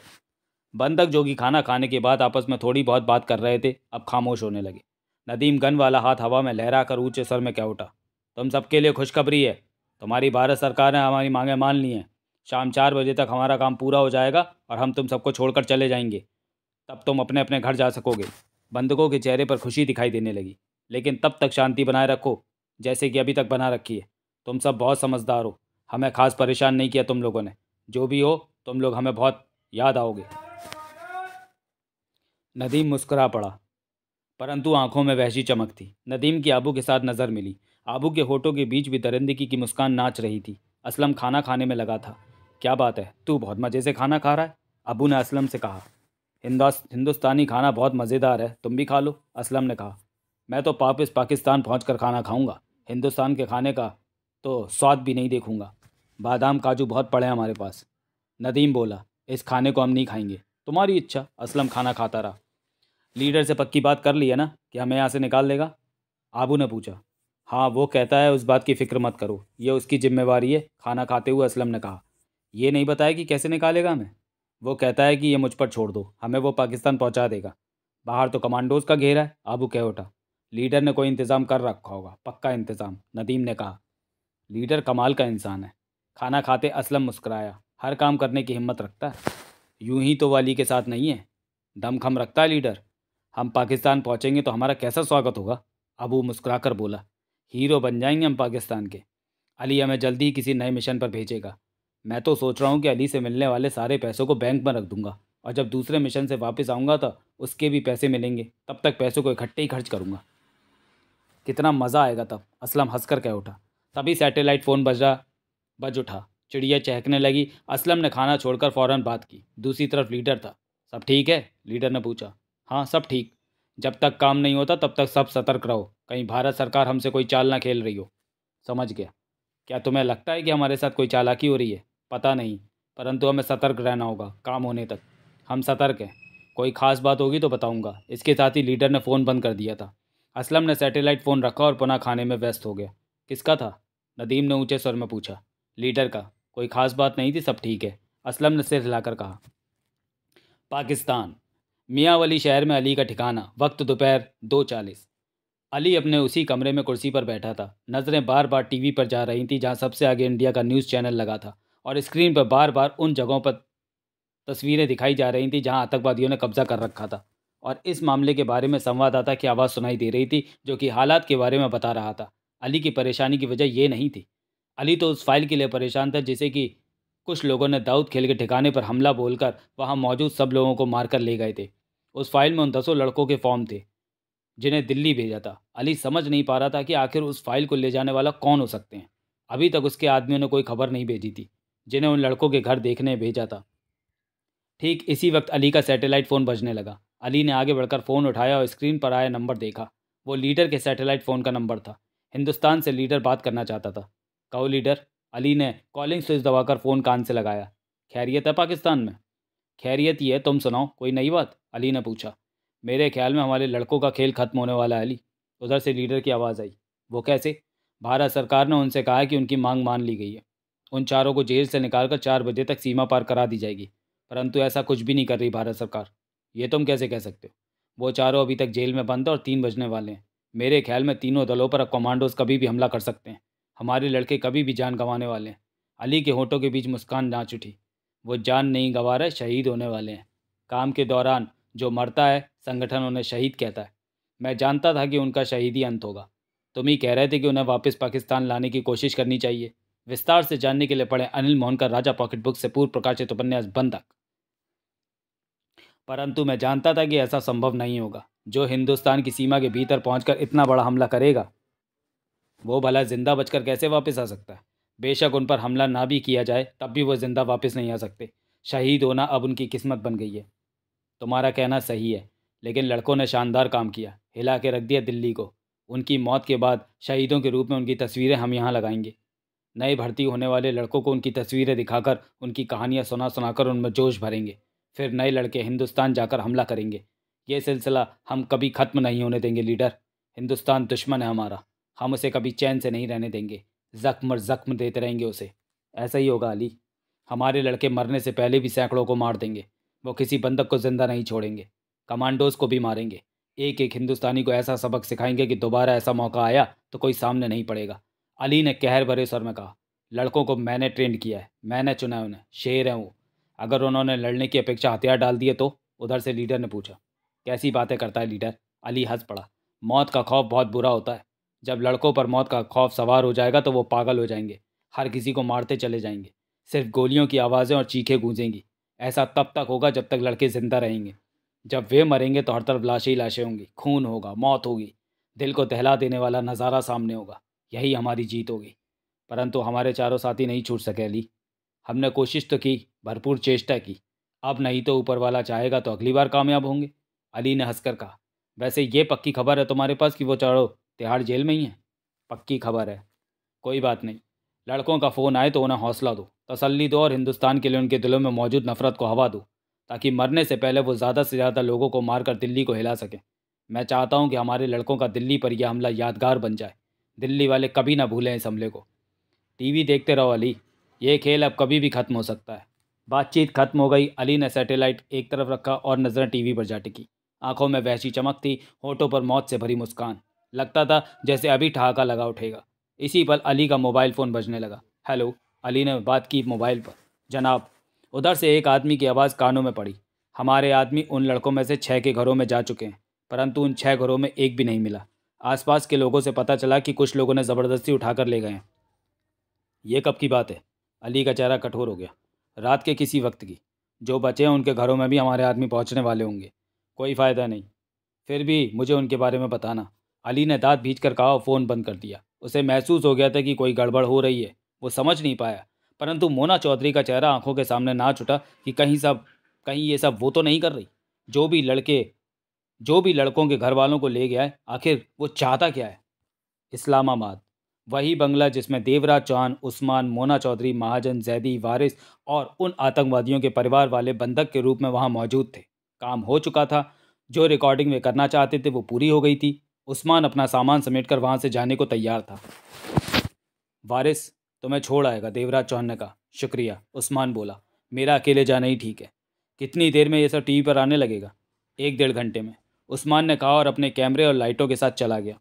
बंदक जोगी खाना खाने के बाद आपस में थोड़ी बहुत बात कर रहे थे अब खामोश होने लगे नदीम गन वाला हाथ हवा में लहरा कर ऊँचे सर में क्या उठा तुम सबके लिए खुशखबरी है तुम्हारी भारत सरकार ने हमारी मांगें मान ली हैं शाम चार बजे तक हमारा काम पूरा हो जाएगा और हम तुम सबको छोड़कर चले जाएंगे तब तुम अपने अपने घर जा सकोगे बंधकों के चेहरे पर खुशी दिखाई देने लगी लेकिन तब तक शांति बनाए रखो जैसे कि अभी तक बना रखी है तुम सब बहुत समझदार हो हमें खास परेशान नहीं किया तुम लोगों ने जो भी हो तुम लोग हमें बहुत याद आओगे नदीम मुस्करा पड़ा परंतु आंखों में वहशी चमक थी नदीम की आबू के साथ नज़र मिली आबू के होठों के बीच भी दरिंदगी की मुस्कान नाच रही थी असलम खाना खाने में लगा था क्या बात है तू बहुत मज़े से खाना खा रहा है अबू ने असलम से कहा हिंदुस्तानी खाना बहुत मज़ेदार है तुम भी खा लो असलम ने कहा मैं तो वापस पाकिस्तान पहुँच कर खाना खाऊँगा हिंदुस्तान के खाने का तो स्वाद भी नहीं देखूँगा बादाम काजू बहुत पड़े हमारे पास नदीम बोला इस खाने को हम नहीं खाएंगे तुम्हारी इच्छा असलम खाना खाता रहा लीडर से पक्की बात कर ली है ना कि हमें यहाँ से निकाल देगा आबू ने पूछा हाँ वो कहता है उस बात की फ़िक्र मत करो ये उसकी जिम्मेवारी है खाना खाते हुए असलम ने कहा ये नहीं बताया कि कैसे निकालेगा हमें वो कहता है कि ये मुझ पर छोड़ दो हमें वो पाकिस्तान पहुँचा देगा बाहर तो कमांडोज का घेरा है आबू कह उठा लीडर ने कोई इंतज़ाम कर रखा होगा पक्का इंतज़ाम नदीम ने कहा लीडर कमाल का इंसान है खाना खाते असलम मुस्कराया हर काम करने की हिम्मत रखता है यूं ही तो वाली के साथ नहीं है दमखम रखता है लीडर हम पाकिस्तान पहुँचेंगे तो हमारा कैसा स्वागत होगा अबू मुस्कुराकर बोला हीरो बन जाएंगे हम पाकिस्तान के अली हमें जल्दी ही किसी नए मिशन पर भेजेगा मैं तो सोच रहा हूँ कि अली से मिलने वाले सारे पैसों को बैंक में रख दूंगा और जब दूसरे मिशन से वापस आऊँगा तो उसके भी पैसे मिलेंगे तब तक पैसों को इकट्ठे ही खर्च करूँगा कितना मज़ा आएगा तब असलम हंस कर कह उठा तभी सैटेलाइट फ़ोन बजा बज उठा चिड़िया चहकने लगी असलम ने खाना छोड़कर फ़ौरन बात की दूसरी तरफ लीडर था सब ठीक है लीडर ने पूछा हाँ सब ठीक जब तक काम नहीं होता तब तक सब सतर्क रहो कहीं भारत सरकार हमसे कोई चाल ना खेल रही हो समझ गया क्या तुम्हें लगता है कि हमारे साथ कोई चालाकी हो रही है पता नहीं परंतु हमें सतर्क रहना होगा काम होने तक हम सतर्क हैं कोई ख़ास बात होगी तो बताऊंगा इसके साथ ही लीडर ने फ़ोन बंद कर दिया था असलम ने सैटेलाइट फ़ोन रखा और पुनः खाने में व्यस्त हो गया किसका था नदीम ने ऊँचे स्वर में पूछा लीडर का कोई ख़ास बात नहीं थी सब ठीक है असलम ने सिर हिलाकर कहा पाकिस्तान मियाँ वली शहर में अली का ठिकाना वक्त दोपहर दो चालीस अली अपने उसी कमरे में कुर्सी पर बैठा था नज़रें बार बार टीवी पर जा रही थी जहाँ सबसे आगे इंडिया का न्यूज़ चैनल लगा था और स्क्रीन पर बार बार उन जगहों पर तस्वीरें दिखाई जा रही थी जहाँ आतंकवादियों ने कब्जा कर रखा था और इस मामले के बारे में संवाददाता की आवाज़ सुनाई दे रही थी जो कि हालात के बारे में बता रहा था अली की परेशानी की वजह ये नहीं थी अली तो उस फाइल के लिए परेशान था जिसे कि कुछ लोगों ने दाऊद खेल के ठिकाने पर हमला बोलकर वहाँ मौजूद सब लोगों को मारकर ले गए थे उस फाइल में उन दसों लड़कों के फॉर्म थे जिन्हें दिल्ली भेजा था अली समझ नहीं पा रहा था कि आखिर उस फाइल को ले जाने वाला कौन हो सकते हैं अभी तक उसके आदमियों ने कोई खबर नहीं भेजी थी जिन्हें उन लड़कों के घर देखने भेजा था ठीक इसी वक्त अली का सैटेलाइट फ़ोन बजने लगा अली ने आगे बढ़कर फ़ोन उठाया और स्क्रीन पर आया नंबर देखा वो लीडर के सैटेलाइट फ़ोन का नंबर था हिंदुस्तान से लीडर बात करना चाहता था कहो लीडर अली ने कॉलिंग स्विच दबाकर फ़ोन कान से लगाया खैरियत है पाकिस्तान में खैरियत ही है तुम सुनाओ कोई नई बात अली ने पूछा मेरे ख्याल में हमारे लड़कों का खेल ख़त्म होने वाला है अली उधर से लीडर की आवाज़ आई वो कैसे भारत सरकार ने उनसे कहा कि उनकी मांग मान ली गई है उन चारों को जेल से निकालकर चार बजे तक सीमा पार करा दी जाएगी परंतु ऐसा कुछ भी नहीं कर रही भारत सरकार ये तुम कैसे कह सकते हो वो चारों अभी तक जेल में बंद और तीन बजने वाले हैं मेरे ख्याल में तीनों दलों पर अब कमांडोज कभी भी हमला कर सकते हैं हमारे लड़के कभी भी जान गंवाने वाले हैं अली के होठों के बीच मुस्कान नाच उठी वो जान नहीं गंवा रहे शहीद होने वाले हैं काम के दौरान जो मरता है संगठन उन्हें शहीद कहता है मैं जानता था कि उनका शहीदी अंत होगा तुम ही कह रहे थे कि उन्हें वापस पाकिस्तान लाने की कोशिश करनी चाहिए विस्तार से जानने के लिए पढ़े अनिल मोहन का राजा पॉकेट बुक से पूर्व प्रकाशित उपन्यास बंधक परंतु मैं जानता था कि ऐसा संभव नहीं होगा जो हिंदुस्तान की सीमा के भीतर पहुंचकर इतना बड़ा हमला करेगा वो भला जिंदा बचकर कैसे वापस आ सकता है बेशक उन पर हमला ना भी किया जाए तब भी वो ज़िंदा वापस नहीं आ सकते शहीद होना अब उनकी किस्मत बन गई है तुम्हारा कहना सही है लेकिन लड़कों ने शानदार काम किया हिला के रख दिया दिल्ली को उनकी मौत के बाद शहीदों के रूप में उनकी तस्वीरें हम यहाँ लगाएंगे नए भर्ती होने वाले लड़कों को उनकी तस्वीरें दिखाकर उनकी कहानियाँ सुना सुनाकर उनमें जोश भरेंगे फिर नए लड़के हिंदुस्तान जाकर हमला करेंगे ये सिलसिला हम कभी ख़त्म नहीं होने देंगे लीडर हिंदुस्तान दुश्मन है हमारा हम उसे कभी चैन से नहीं रहने देंगे जख्म और जख्म देते रहेंगे उसे ऐसा ही होगा अली हमारे लड़के मरने से पहले भी सैकड़ों को मार देंगे वो किसी बंदक को ज़िंदा नहीं छोड़ेंगे कमांडोज को भी मारेंगे एक एक हिंदुस्तानी को ऐसा सबक सिखाएंगे कि दोबारा ऐसा मौका आया तो कोई सामने नहीं पड़ेगा अली ने कहर भरे स्वर में कहा लड़कों को मैंने ट्रेन किया है मैंने चुना है उन्हें शेर है वो अगर उन्होंने लड़ने की अपेक्षा हथियार डाल दिए तो उधर से लीडर ने पूछा कैसी बातें करता है लीडर अली हंस पड़ा मौत का खौफ बहुत बुरा होता है जब लड़कों पर मौत का खौफ सवार हो जाएगा तो वो पागल हो जाएंगे हर किसी को मारते चले जाएंगे सिर्फ गोलियों की आवाज़ें और चीखें गूंजेंगी ऐसा तब तक होगा जब तक लड़के ज़िंदा रहेंगे जब वे मरेंगे तो हर तरफ लाशें ही लाशें होंगी खून होगा मौत होगी दिल को दहला देने वाला नज़ारा सामने होगा यही हमारी जीत होगी परंतु हमारे चारों साथी नहीं छूट सके अली हमने कोशिश तो की भरपूर चेष्टा की अब नहीं तो ऊपर वाला चाहेगा तो अगली बार कामयाब होंगे अली ने हंसकर कहा वैसे ये पक्की खबर है तुम्हारे पास कि वो चारों तिहाड़ जेल में ही है पक्की खबर है कोई बात नहीं लड़कों का फ़ोन आए तो उन्हें हौसला दो तसल्ली दो और हिंदुस्तान के लिए उनके दिलों में मौजूद नफरत को हवा दो ताकि मरने से पहले वो ज़्यादा से ज़्यादा लोगों को मारकर दिल्ली को हिला सकें मैं चाहता हूँ कि हमारे लड़कों का दिल्ली पर यह हमला यादगार बन जाए दिल्ली वाले कभी ना भूलें इस हमले को टीवी देखते रहो अली ये खेल अब कभी भी ख़त्म हो सकता है बातचीत खत्म हो गई अली ने सैटेलाइट एक तरफ रखा और नज़रें टीवी पर जा टिकी आंखों में वहशी चमक थी होठों पर मौत से भरी मुस्कान लगता था जैसे अभी ठहाका लगा उठेगा इसी पल अली का मोबाइल फ़ोन बजने लगा हेलो अली ने बात की मोबाइल पर जनाब उधर से एक आदमी की आवाज़ कानों में पड़ी हमारे आदमी उन लड़कों में से छः के घरों में जा चुके हैं परंतु उन छः घरों में एक भी नहीं मिला आसपास के लोगों से पता चला कि कुछ लोगों ने ज़बरदस्ती उठाकर ले गए हैं ये कब की बात है अली का चेहरा कठोर हो गया रात के किसी वक्त की जो बचे हैं उनके घरों में भी हमारे आदमी पहुंचने वाले होंगे कोई फ़ायदा नहीं फिर भी मुझे उनके बारे में बताना अली ने दांत भीज कर कहा और फ़ोन बंद कर दिया उसे महसूस हो गया था कि कोई गड़बड़ हो रही है वो समझ नहीं पाया परंतु मोना चौधरी का चेहरा आंखों के सामने ना छुटा कि कहीं सब कहीं ये सब वो तो नहीं कर रही जो भी लड़के जो भी लड़कों के घर वालों को ले गया है आखिर वो चाहता क्या है इस्लामाबाद वही बंगला जिसमें देवराज चौहान उस्मान मोना चौधरी महाजन जैदी वारिस और उन आतंकवादियों के परिवार वाले बंधक के रूप में वहाँ मौजूद थे काम हो चुका था जो रिकॉर्डिंग वे करना चाहते थे वो पूरी हो गई थी उस्मान अपना सामान समेट कर वहाँ से जाने को तैयार था वारिस तुम्हें छोड़ आएगा देवराज चौहान ने कहा शुक्रिया उस्मान बोला मेरा अकेले जाना ही ठीक है कितनी देर में ये सब टीवी पर आने लगेगा एक डेढ़ घंटे में उस्मान ने कहा और अपने कैमरे और लाइटों के साथ चला गया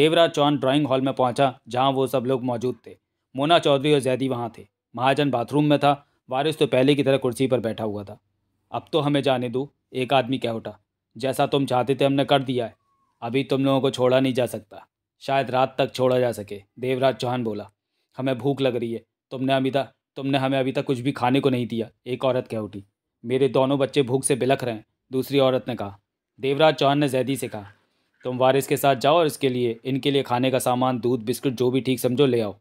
देवराज चौहान ड्राइंग हॉल में पहुंचा जहां वो सब लोग मौजूद थे मोना चौधरी और जैदी वहां थे महाजन बाथरूम में था वारिस तो पहले की तरह कुर्सी पर बैठा हुआ था अब तो हमें जाने दो एक आदमी कह उठा जैसा तुम चाहते थे हमने कर दिया है अभी तुम लोगों को छोड़ा नहीं जा सकता शायद रात तक छोड़ा जा सके देवराज चौहान बोला हमें भूख लग रही है तुमने अभी तक तुमने हमें अभी तक कुछ भी खाने को नहीं दिया एक औरत कह उठी मेरे दोनों बच्चे भूख से बिलख रहे हैं दूसरी औरत ने कहा देवराज चौहान ने जैदी से कहा तुम वारिस के साथ जाओ और इसके लिए इनके लिए खाने का सामान दूध बिस्कुट जो भी ठीक समझो ले आओ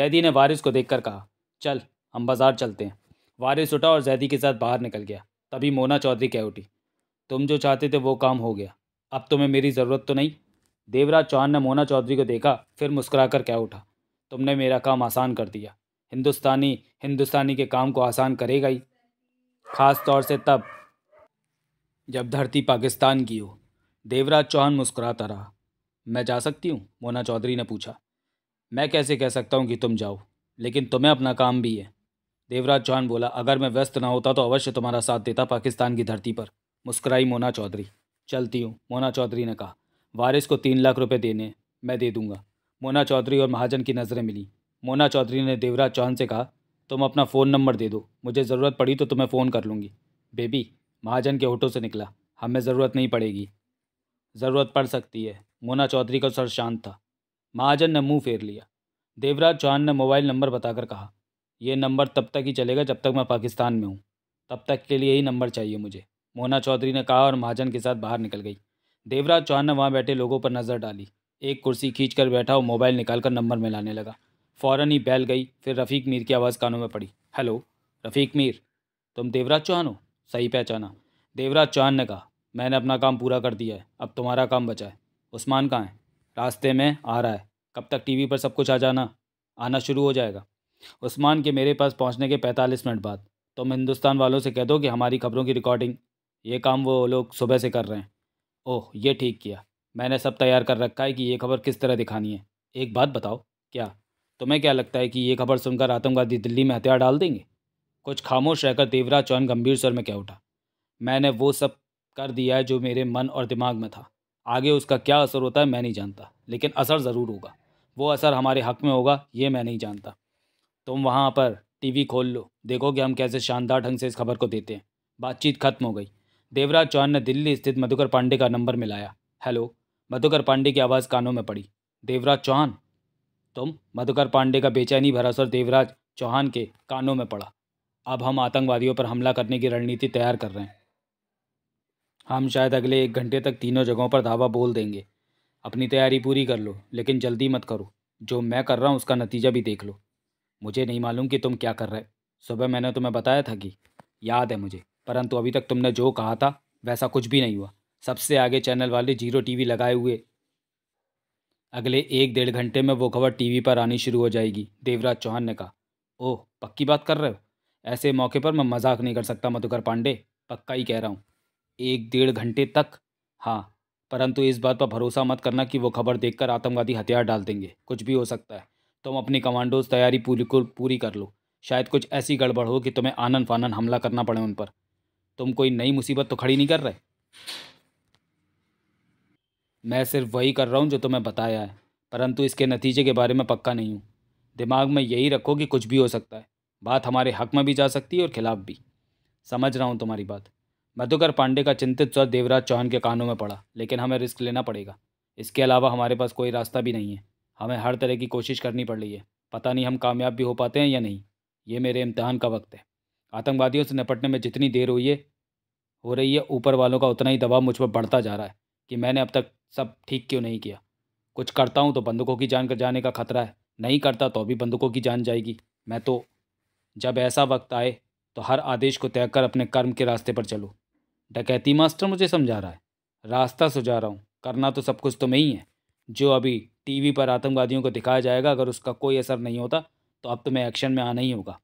जैदी ने वारिस को देख कहा चल हम बाज़ार चलते हैं वारिस उठा और जैदी के साथ बाहर निकल गया तभी मोना चौधरी कह उठी तुम जो चाहते थे वो काम हो गया अब तुम्हें मेरी ज़रूरत तो नहीं देवराज चौहान ने मोना चौधरी को देखा फिर मुस्करा कर क्या उठा तुमने मेरा काम आसान कर दिया हिंदुस्तानी हिंदुस्तानी के काम को आसान करेगा ही ख़ास तौर से तब जब धरती पाकिस्तान की हो देवराज चौहान मुस्कुराता रहा मैं जा सकती हूँ मोना चौधरी ने पूछा मैं कैसे कह सकता हूँ कि तुम जाओ लेकिन तुम्हें अपना काम भी है देवराज चौहान बोला अगर मैं व्यस्त ना होता तो अवश्य तुम्हारा साथ देता पाकिस्तान की धरती पर मुस्कुराई मोना चौधरी चलती हूँ मोना चौधरी ने कहा वारिस को तीन लाख रुपए देने मैं दे दूंगा मोना चौधरी और महाजन की नज़रें मिली मोना चौधरी ने देवराज चौहान से कहा तुम अपना फ़ोन नंबर दे दो मुझे ज़रूरत पड़ी तो तुम्हें फ़ोन कर लूँगी बेबी महाजन के होठों से निकला हमें ज़रूरत नहीं पड़ेगी ज़रूरत पड़ सकती है मोना चौधरी का सर शांत था महाजन ने मुंह फेर लिया देवराज चौहान ने मोबाइल नंबर बताकर कहा यह नंबर तब तक ही चलेगा जब तक मैं पाकिस्तान में हूँ तब तक के लिए ही नंबर चाहिए मुझे मोना चौधरी ने कहा और महाजन के साथ बाहर निकल गई देवराज चौहान ने वहाँ बैठे लोगों पर नज़र डाली एक कुर्सी खींच कर बैठा और मोबाइल निकालकर नंबर मिलाने लगा फ़ौरन ही बैल गई फिर रफ़ीक मीर की आवाज़ कानों में पड़ी हेलो रफ़ीक मीर तुम देवराज चौहान हो सही पहचाना देवराज चौहान ने कहा मैंने अपना काम पूरा कर दिया है अब तुम्हारा काम बचा है उस्मान कहाँ है रास्ते में आ रहा है कब तक टीवी पर सब कुछ आ जाना आना शुरू हो जाएगा उस्मान के मेरे पास पहुंचने के 45 मिनट बाद तुम हिंदुस्तान वालों से कह दो कि हमारी खबरों की रिकॉर्डिंग ये काम वो लोग सुबह से कर रहे हैं ओह ये ठीक किया मैंने सब तैयार कर रखा है कि ये खबर किस तरह दिखानी है एक बात बताओ क्या तुम्हें क्या लगता है कि ये खबर सुनकर आतंकवादी दिल्ली में हथियार डाल देंगे कुछ खामोश रहकर देवराज चौहान गंभीर स्वर में क्या उठा मैंने वो सब कर दिया है जो मेरे मन और दिमाग में था आगे उसका क्या असर होता है मैं नहीं जानता लेकिन असर ज़रूर होगा वो असर हमारे हक में होगा ये मैं नहीं जानता तुम वहाँ पर टीवी खोल लो देखो कि हम कैसे शानदार ढंग से इस खबर को देते हैं बातचीत खत्म हो गई देवराज चौहान ने दिल्ली स्थित मधुकर पांडे का नंबर मिलाया हेलो मधुकर पांडे की आवाज़ कानों में पड़ी देवराज चौहान तुम मधुकर पांडे का बेचैनी भरा सर देवराज चौहान के कानों में पड़ा अब हम आतंकवादियों पर हमला करने की रणनीति तैयार कर रहे हैं हम शायद अगले एक घंटे तक तीनों जगहों पर धावा बोल देंगे अपनी तैयारी पूरी कर लो लेकिन जल्दी मत करो जो मैं कर रहा हूँ उसका नतीजा भी देख लो मुझे नहीं मालूम कि तुम क्या कर रहे सुबह मैंने तुम्हें बताया था कि याद है मुझे परंतु अभी तक तुमने जो कहा था वैसा कुछ भी नहीं हुआ सबसे आगे चैनल वाले जीरो टीवी लगाए हुए अगले एक डेढ़ घंटे में वो खबर टीवी पर आनी शुरू हो जाएगी देवराज चौहान ने कहा ओह पक्की बात कर रहे हो ऐसे मौके पर मैं मजाक नहीं कर सकता मधुकर पांडे पक्का ही कह रहा हूँ एक डेढ़ घंटे तक हाँ परंतु इस बात पर भरोसा मत करना कि वो खबर देखकर आतंकवादी हथियार डाल देंगे कुछ भी हो सकता है तुम अपनी कमांडोज तैयारी पूरी पूरी कर लो शायद कुछ ऐसी गड़बड़ हो कि तुम्हें आनन फानन हमला करना पड़े उन पर तुम कोई नई मुसीबत तो खड़ी नहीं कर रहे मैं सिर्फ वही कर रहा हूँ जो तुम्हें बताया है परंतु इसके नतीजे के बारे में पक्का नहीं हूँ दिमाग में यही रखो कि कुछ भी हो सकता है बात हमारे हक में भी जा सकती है और ख़िलाफ़ भी समझ रहा हूँ तुम्हारी बात मधुकर पांडे का चिंतित स्वर देवराज चौहान के कानों में पड़ा लेकिन हमें रिस्क लेना पड़ेगा इसके अलावा हमारे पास कोई रास्ता भी नहीं है हमें हर तरह की कोशिश करनी पड़ रही है पता नहीं हम कामयाब भी हो पाते हैं या नहीं ये मेरे इम्तहान का वक्त है आतंकवादियों से निपटने में जितनी देर हुई है हो रही है ऊपर वालों का उतना ही दबाव मुझ पर बढ़ता जा रहा है कि मैंने अब तक सब ठीक क्यों नहीं किया कुछ करता हूँ तो बंदूकों की जान कर जाने का खतरा है नहीं करता तो भी बंदूकों की जान जाएगी मैं तो जब ऐसा वक्त आए तो हर आदेश को त्याग कर अपने कर्म के रास्ते पर चलूँ डकैती मास्टर मुझे समझा रहा है रास्ता सुझा रहा हूँ करना तो सब कुछ तुम्हें तो ही है जो अभी टीवी पर आतंकवादियों को दिखाया जाएगा अगर उसका कोई असर नहीं होता तो अब तुम्हें तो एक्शन में आना ही होगा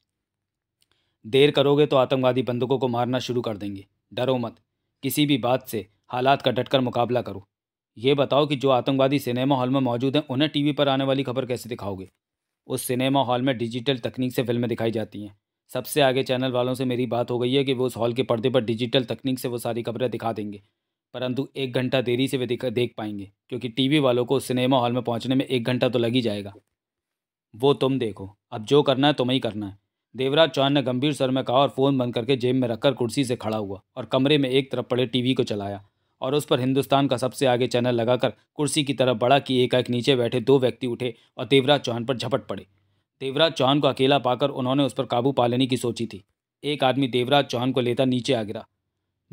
देर करोगे तो आतंकवादी बंदूकों को मारना शुरू कर देंगे डरो मत किसी भी बात से हालात का डटकर मुकाबला करो ये बताओ कि जो आतंकवादी सिनेमा हॉल में मौजूद हैं उन्हें टीवी पर आने वाली खबर कैसे दिखाओगे उस सिनेमा हॉल में डिजिटल तकनीक से फिल्में दिखाई जाती हैं सबसे आगे चैनल वालों से मेरी बात हो गई है कि वो उस हॉल के पर्दे पर डिजिटल तकनीक से वो सारी खबरें दिखा देंगे परंतु एक घंटा देरी से वे देख पाएंगे क्योंकि टीवी वालों को सिनेमा हॉल में पहुंचने में एक घंटा तो लग ही जाएगा वो तुम देखो अब जो करना है तुम्हें ही करना है देवराज चौहान ने गंभीर स्वर में कहा और फ़ोन बंद करके जेब में रखकर कुर्सी से खड़ा हुआ और कमरे में एक तरफ पड़े टीवी को चलाया और उस पर हिंदुस्तान का सबसे आगे चैनल लगाकर कुर्सी की तरफ बढ़ा कि एक एक नीचे बैठे दो व्यक्ति उठे और देवराज चौहान पर झपट पड़े देवराज चौहान को अकेला पाकर उन्होंने उस पर काबू पा लेने की सोची थी एक आदमी देवराज चौहान को लेता नीचे आ गिरा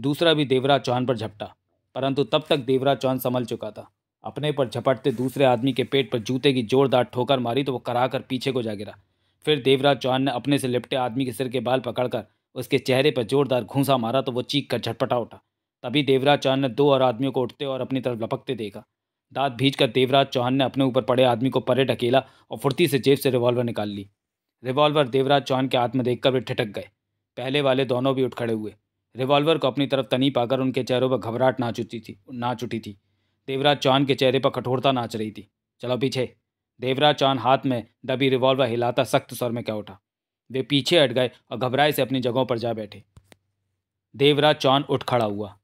दूसरा भी देवराज चौहान पर झपटा परंतु तब तक देवराज चौहान संभल चुका था अपने पर झपटते दूसरे आदमी के पेट पर जूते की जोरदार ठोकर मारी तो वो कराकर पीछे को जा गिरा फिर देवराज चौहान ने अपने से लिपटे आदमी के सिर के बाल पकड़कर उसके चेहरे पर जोरदार घूसा मारा तो वो चीख कर झटपटा उठा तभी देवराज चौहान ने दो और आदमियों को उठते और अपनी तरफ लपकते देखा दांत भीज कर देवराज चौहान ने अपने ऊपर पड़े आदमी को परे ढकेला और फुर्ती से जेब से रिवॉल्वर निकाल ली रिवॉल्वर देवराज चौहान के हाथ में देखकर वे ठिठक गए पहले वाले दोनों भी उठ खड़े हुए रिवॉल्वर को अपनी तरफ तनी पाकर उनके चेहरों पर घबराहट ना चुटी थी ना चुटी थी देवराज चौहान के चेहरे पर कठोरता नाच रही थी चलो पीछे देवराज चौहान हाथ में दबी रिवॉल्वर हिलाता सख्त स्वर में कह उठा वे पीछे हट गए और घबराए से अपनी जगहों पर जा बैठे देवराज चौहान उठ खड़ा हुआ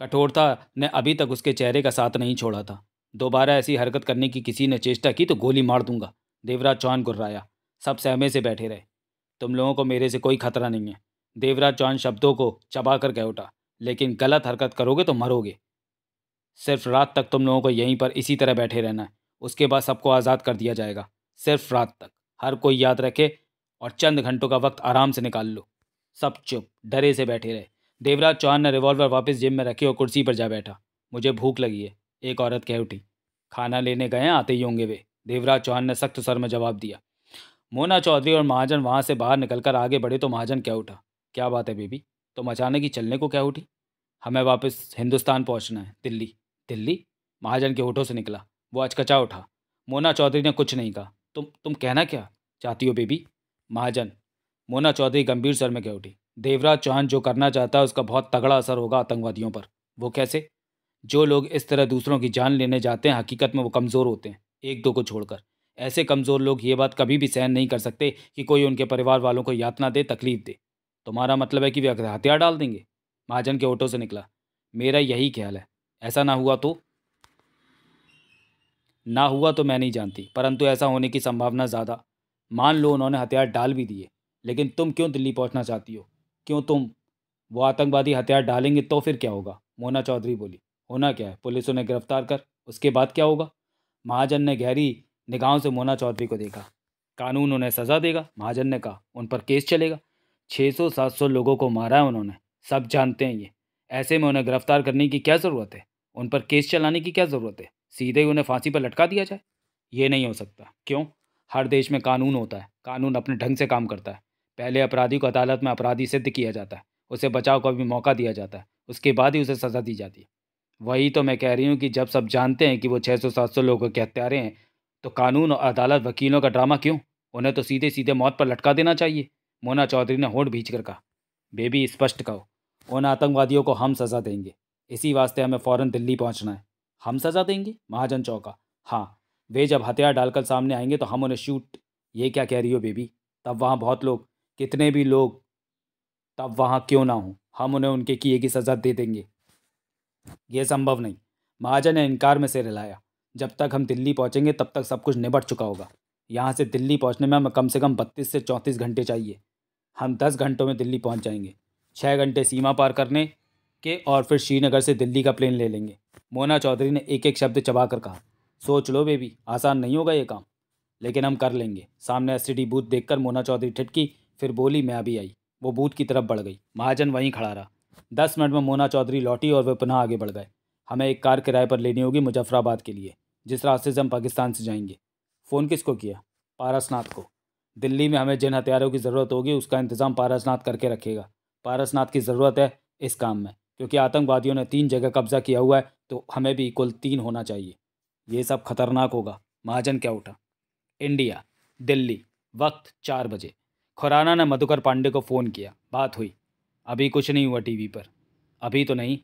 कठोरता ने अभी तक उसके चेहरे का साथ नहीं छोड़ा था दोबारा ऐसी हरकत करने की किसी ने चेष्टा की तो गोली मार दूंगा देवराज चौहान गुर्राया सब सहमे से बैठे रहे तुम लोगों को मेरे से कोई खतरा नहीं है देवराज चौहान शब्दों को चबा कर कह उठा लेकिन गलत हरकत करोगे तो मरोगे सिर्फ रात तक तुम लोगों को यहीं पर इसी तरह बैठे रहना है उसके बाद सबको आज़ाद कर दिया जाएगा सिर्फ रात तक हर कोई याद रखे और चंद घंटों का वक्त आराम से निकाल लो सब चुप डरे से बैठे रहे देवराज चौहान ने रिवॉल्वर वापस जिम में रखी और कुर्सी पर जा बैठा मुझे भूख लगी है एक औरत कह उठी खाना लेने गए आते ही होंगे वे देवराज चौहान ने सख्त सर में जवाब दिया मोना चौधरी और महाजन वहाँ से बाहर निकलकर आगे बढ़े तो महाजन क्या उठा क्या बात है बेबी तो अचानक ही चलने को क्या उठी हमें वापस हिंदुस्तान पहुँचना है दिल्ली दिल्ली महाजन के होठों से निकला वो अचकचा उठा मोना चौधरी ने कुछ नहीं कहा तुम तुम कहना क्या चाहती हो बेबी महाजन मोना चौधरी गंभीर सर में कह उठी देवराज चौहान जो करना चाहता है उसका बहुत तगड़ा असर होगा आतंकवादियों पर वो कैसे जो लोग इस तरह दूसरों की जान लेने जाते हैं हकीकत में वो कमज़ोर होते हैं एक दो को छोड़कर ऐसे कमज़ोर लोग ये बात कभी भी सहन नहीं कर सकते कि कोई उनके परिवार वालों को यातना दे तकलीफ दे तुम्हारा मतलब है कि वे हथियार डाल देंगे महाजन के ऑटो से निकला मेरा यही ख्याल है ऐसा ना हुआ तो ना हुआ तो मैं नहीं जानती परंतु ऐसा होने की संभावना ज़्यादा मान लो उन्होंने हथियार डाल भी दिए लेकिन तुम क्यों दिल्ली पहुंचना चाहती हो क्यों तुम वो आतंकवादी हथियार डालेंगे तो फिर क्या होगा मोना चौधरी बोली होना क्या है पुलिस उन्हें गिरफ्तार कर उसके बाद क्या होगा महाजन ने गहरी निगाहों से मोना चौधरी को देखा कानून उन्हें सज़ा देगा महाजन ने कहा उन पर केस चलेगा छः सौ सात सौ लोगों को मारा है उन्होंने सब जानते हैं ये ऐसे में उन्हें गिरफ्तार करने की क्या ज़रूरत है उन पर केस चलाने की क्या ज़रूरत है सीधे ही उन्हें फांसी पर लटका दिया जाए ये नहीं हो सकता क्यों हर देश में कानून होता है कानून अपने ढंग से काम करता है पहले अपराधी को अदालत में अपराधी सिद्ध किया जाता है उसे बचाव का भी मौका दिया जाता है उसके बाद ही उसे सज़ा दी जाती है वही तो मैं कह रही हूँ कि जब सब जानते हैं कि वो छः सौ सात सौ लोगों के हत्यारे हैं तो कानून और अदालत वकीलों का ड्रामा क्यों उन्हें तो सीधे सीधे मौत पर लटका देना चाहिए मोना चौधरी ने होठ भींच कर कहा बेबी स्पष्ट कहो उन आतंकवादियों को हम सज़ा देंगे इसी वास्ते हमें फ़ौरन दिल्ली पहुँचना है हम सजा देंगे महाजन चौका हाँ वे जब हथियार डालकर सामने आएंगे तो हम उन्हें शूट ये क्या कह रही हो बेबी तब वहाँ बहुत लोग कितने भी लोग तब वहाँ क्यों ना हों हम उन्हें उनके किए की सजा दे देंगे ये संभव नहीं महाजन ने इनकार में से रिलाया जब तक हम दिल्ली पहुँचेंगे तब तक सब कुछ निबट चुका होगा यहाँ से दिल्ली पहुँचने में हमें कम से कम बत्तीस से चौंतीस घंटे चाहिए हम दस घंटों में दिल्ली पहुँच जाएंगे छः घंटे सीमा पार करने के और फिर श्रीनगर से दिल्ली का प्लेन ले लेंगे मोना चौधरी ने एक एक शब्द चबा कर कहा सोच लो बेबी आसान नहीं होगा ये काम लेकिन हम कर लेंगे सामने एस बूथ देखकर मोना चौधरी ठिटकी फिर बोली मैं अभी आई वो बूथ की तरफ बढ़ गई महाजन वहीं खड़ा रहा दस मिनट में मोना चौधरी लौटी और वे पुनः आगे बढ़ गए हमें एक कार किराए पर लेनी होगी मुजफ्फराबाद के लिए जिस रास्ते से हम पाकिस्तान से जाएंगे फ़ोन किसको किया पारसनाथ को दिल्ली में हमें जिन हथियारों की ज़रूरत होगी उसका इंतज़ाम पारसनाथ करके रखेगा पारसनाथ की ज़रूरत है इस काम में क्योंकि आतंकवादियों ने तीन जगह कब्जा किया हुआ है तो हमें भी इक्वल तीन होना चाहिए ये सब खतरनाक होगा महाजन क्या उठा इंडिया दिल्ली वक्त चार बजे खुराना ने मधुकर पांडे को फ़ोन किया बात हुई अभी कुछ नहीं हुआ टीवी पर अभी तो नहीं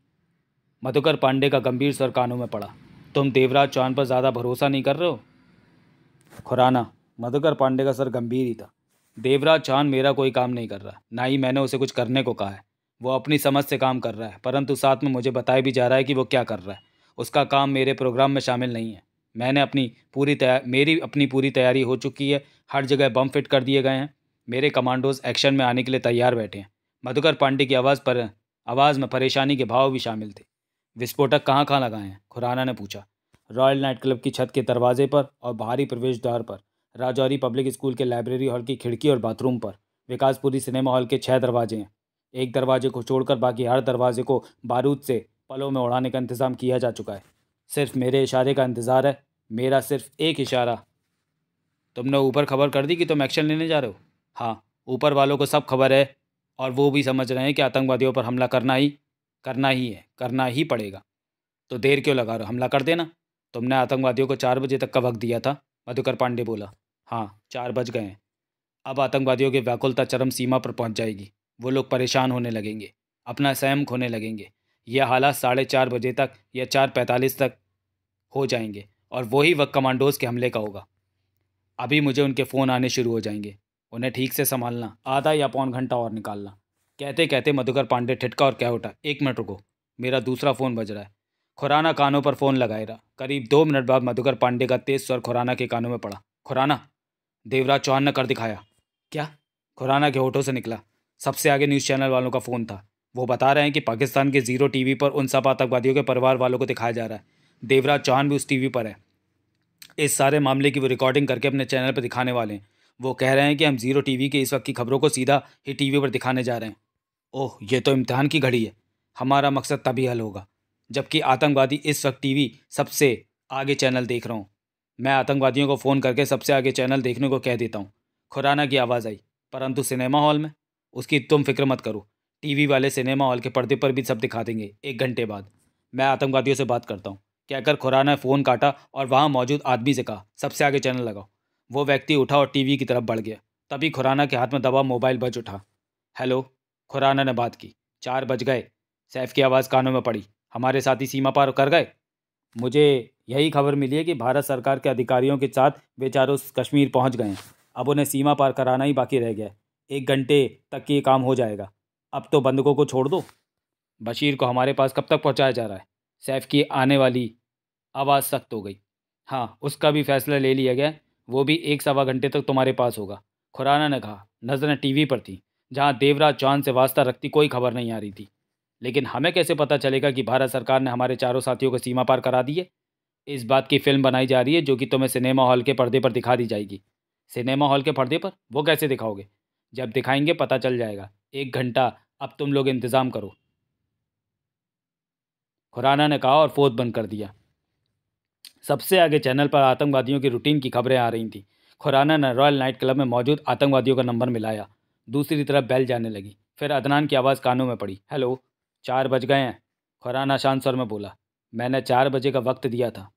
मधुकर पांडे का गंभीर स्वर कानों में पड़ा तुम देवराज चौहान पर ज़्यादा भरोसा नहीं कर रहे हो खुराना मधुकर पांडे का सर गंभीर ही था देवराज चौहान मेरा कोई काम नहीं कर रहा ना ही मैंने उसे कुछ करने को कहा है वो अपनी समझ से काम कर रहा है परंतु साथ में मुझे बताया भी जा रहा है कि वो क्या कर रहा है उसका काम मेरे प्रोग्राम में शामिल नहीं है मैंने अपनी पूरी तैयार मेरी अपनी पूरी तैयारी हो चुकी है हर जगह बम फिट कर दिए गए हैं मेरे कमांडोज एक्शन में आने के लिए तैयार बैठे हैं मधुकर पांडे की आवाज़ पर आवाज़ में परेशानी के भाव भी शामिल थे विस्फोटक कहाँ कहाँ लगाए हैं खुराना ने पूछा रॉयल नाइट क्लब की छत के दरवाजे पर और बाहरी प्रवेश द्वार पर राजौरी पब्लिक स्कूल के लाइब्रेरी हॉल की खिड़की और बाथरूम पर विकासपुरी सिनेमा हॉल के छः दरवाजे हैं एक दरवाजे को छोड़कर बाकी हर दरवाजे को बारूद से पलों में उड़ाने का इंतज़ाम किया जा चुका है सिर्फ मेरे इशारे का इंतज़ार है मेरा सिर्फ एक इशारा तुमने ऊपर खबर कर दी कि तुम एक्शन लेने जा रहे हो हाँ ऊपर वालों को सब खबर है और वो भी समझ रहे हैं कि आतंकवादियों पर हमला करना ही करना ही है करना ही पड़ेगा तो देर क्यों लगा रहे हो हमला कर देना तुमने आतंकवादियों को चार बजे तक का वक्त दिया था मधुकर पांडे बोला हाँ चार बज गए अब आतंकवादियों की व्याकुलता चरम सीमा पर पहुँच जाएगी वो लोग परेशान होने लगेंगे अपना सहम खोने लगेंगे यह हालात साढ़े चार बजे तक या चार पैंतालीस तक हो जाएंगे और वही वक्त कमांडोज के हमले का होगा अभी मुझे उनके फ़ोन आने शुरू हो जाएंगे उन्हें ठीक से संभालना आधा या पौन घंटा और निकालना कहते कहते मधुकर पांडे ठिटका और कह उठा एक मिनट रुको मेरा दूसरा फ़ोन बज रहा है खुराना कानों पर फ़ोन लगाए रहा करीब दो मिनट बाद मधुकर पांडे का तेज़ स्वर खुराना के कानों में पड़ा खुराना देवराज चौहान ने कर दिखाया क्या खुराना के होठों से निकला सबसे आगे न्यूज़ चैनल वालों का फ़ोन था वो बता रहे हैं कि पाकिस्तान के ज़ीरो टीवी पर उन सब आतंकवादियों के परिवार वालों को दिखाया जा रहा है देवराज चौहान भी उस टीवी पर है इस सारे मामले की वो रिकॉर्डिंग करके अपने चैनल पर दिखाने वाले हैं वो कह रहे हैं कि हम ज़ीरो टीवी के इस वक्त की खबरों को सीधा ही टीवी पर दिखाने जा रहे हैं ओह ये तो इम्तहान की घड़ी है हमारा मकसद तभी हल होगा जबकि आतंकवादी इस वक्त टीवी सबसे आगे चैनल देख रहा हूँ मैं आतंकवादियों को फ़ोन करके सबसे आगे चैनल देखने को कह देता हूँ खुराना की आवाज़ आई परंतु सिनेमा हॉल में उसकी तुम फिक्र मत करो टीवी वाले सिनेमा हॉल के पर्दे पर भी सब दिखा देंगे एक घंटे बाद मैं आतंकवादियों से बात करता हूँ कहकर खुराना ने फ़ोन काटा और वहाँ मौजूद आदमी से कहा सबसे आगे चैनल लगाओ वो व्यक्ति उठा और टीवी की तरफ बढ़ गया तभी खुराना के हाथ में दबा मोबाइल बज उठा हेलो खुराना ने बात की चार बज गए सैफ की आवाज़ कानों में पड़ी हमारे साथी सीमा पार कर गए मुझे यही खबर मिली है कि भारत सरकार के अधिकारियों के साथ बेचारों कश्मीर पहुंच गए अब उन्हें सीमा पार कराना ही बाकी रह गया एक घंटे तक ये काम हो जाएगा अब तो बंदकों को छोड़ दो बशीर को हमारे पास कब तक पहुंचाया जा रहा है सैफ की आने वाली आवाज़ सख्त हो गई हाँ उसका भी फैसला ले लिया गया वो भी एक सवा घंटे तक तुम्हारे पास होगा खुराना ने कहा नजरें टीवी पर थी जहाँ देवराज चौहान से वास्ता रखती कोई खबर नहीं आ रही थी लेकिन हमें कैसे पता चलेगा कि भारत सरकार ने हमारे चारों साथियों को सीमा पार करा दी है इस बात की फिल्म बनाई जा रही है जो कि तुम्हें सिनेमा हॉल के पर्दे पर दिखा दी जाएगी सिनेमा हॉल के पर्दे पर वो कैसे दिखाओगे जब दिखाएंगे पता चल जाएगा एक घंटा अब तुम लोग इंतज़ाम करो खुराना ने कहा और फोत बंद कर दिया सबसे आगे चैनल पर आतंकवादियों की रूटीन की खबरें आ रही थी खुराना ने रॉयल नाइट क्लब में मौजूद आतंकवादियों का नंबर मिलाया दूसरी तरफ बैल जाने लगी फिर अदनान की आवाज़ कानों में पड़ी हेलो चार बज गए हैं खुराना शांत स्वर में बोला मैंने चार बजे का वक्त दिया था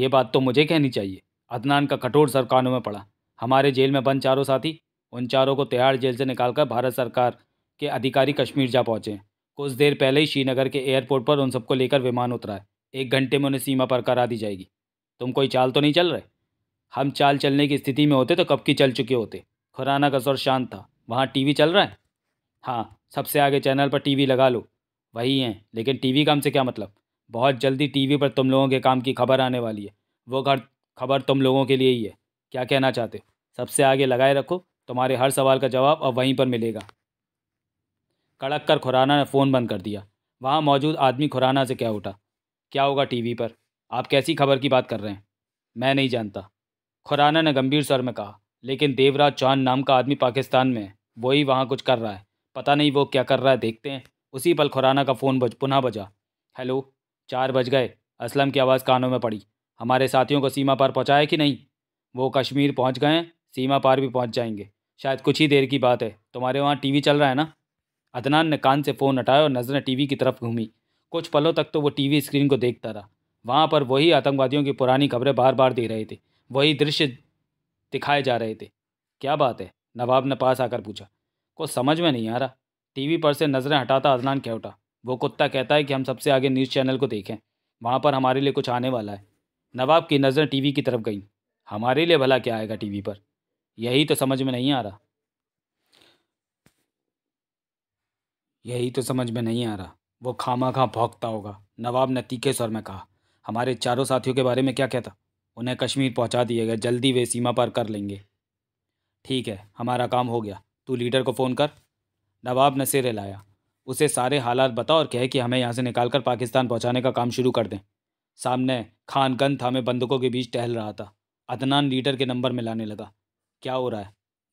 ये बात तो मुझे कहनी चाहिए अदनान का कठोर सर कानों में पड़ा हमारे जेल में बंद चारों साथी उन चारों को तिहाड़ जेल से निकालकर भारत सरकार के अधिकारी कश्मीर जा पहुंचे कुछ देर पहले ही श्रीनगर के एयरपोर्ट पर उन सबको लेकर विमान उतरा है एक घंटे में उन्हें सीमा पर करा दी जाएगी तुम कोई चाल तो नहीं चल रहे हम चाल चलने की स्थिति में होते तो कब की चल चुके होते खुराना का स्वर शांत था वहाँ टीवी चल रहा है हाँ सबसे आगे चैनल पर टीवी लगा लो वही हैं लेकिन टीवी का से क्या मतलब बहुत जल्दी टीवी पर तुम लोगों के काम की खबर आने वाली है वो घर खबर तुम लोगों के लिए ही है क्या कहना चाहते हो सबसे आगे लगाए रखो तुम्हारे हर सवाल का जवाब अब वहीं पर मिलेगा कड़क कर खुराना ने फ़ोन बंद कर दिया वहाँ मौजूद आदमी खुराना से क्या उठा क्या होगा टीवी पर आप कैसी खबर की बात कर रहे हैं मैं नहीं जानता खुराना ने गंभीर स्वर में कहा लेकिन देवराज चौहान नाम का आदमी पाकिस्तान में है वही वहाँ कुछ कर रहा है पता नहीं वो क्या कर रहा है देखते हैं उसी पल खुराना का फ़ोन बज पुनः बजा हेलो चार बज गए असलम की आवाज़ कानों में पड़ी हमारे साथियों को सीमा पर पहुँचाया कि नहीं वो कश्मीर पहुँच गए हैं सीमा पार भी पहुँच जाएंगे शायद कुछ ही देर की बात है तुम्हारे वहाँ टीवी चल रहा है ना अदनान ने कान से फ़ोन हटाया और नज़रें टीवी की तरफ घूमी कुछ पलों तक तो वो टीवी स्क्रीन को देखता रहा वहाँ पर वही आतंकवादियों की पुरानी खबरें बार बार दे रहे थे वही दृश्य दिखाए जा रहे थे क्या बात है नवाब ने पास आकर पूछा कुछ समझ में नहीं आ रहा टीवी पर से नज़रें हटाता अदनान क्या उठा वो कुत्ता कहता है कि हम सबसे आगे न्यूज़ चैनल को देखें वहाँ पर हमारे लिए कुछ आने वाला है नवाब की नज़रें टीवी की तरफ गईं हमारे लिए भला क्या आएगा टीवी पर यही तो समझ में नहीं आ रहा यही तो समझ में नहीं आ रहा वो खामा खा भौंकता होगा नवाब ने तीखे स्वर में कहा हमारे चारों साथियों के बारे में क्या कहता उन्हें कश्मीर पहुंचा दिए गए जल्दी वे सीमा पार कर लेंगे ठीक है हमारा काम हो गया तू लीडर को फ़ोन कर नवाब ने सिर हिलाया उसे सारे हालात बताओ और कहे कि हमें यहाँ से निकाल कर पाकिस्तान पहुँचाने का काम शुरू कर दें सामने था थामे बंदूकों के बीच टहल रहा था अदनान लीडर के नंबर मिलाने लगा क्या हो रहा है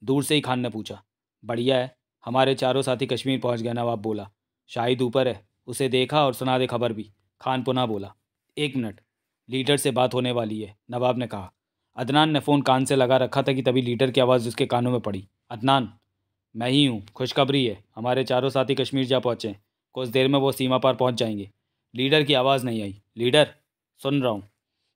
दूर से ही खान ने पूछा बढ़िया है हमारे चारों साथी कश्मीर पहुंच गए नवाब बोला शाहिद ऊपर है उसे देखा और सुना दे खबर भी खान पुनः बोला एक मिनट लीडर से बात होने वाली है नवाब ने कहा अदनान ने फ़ोन कान से लगा रखा था कि तभी लीडर की आवाज़ उसके कानों में पड़ी अदनान मैं ही हूँ खुशखबरी है हमारे चारों साथी कश्मीर जा पहुँचे कुछ देर में वो सीमा पार पहुँच जाएंगे लीडर की आवाज़ नहीं आई लीडर सुन रहा हूँ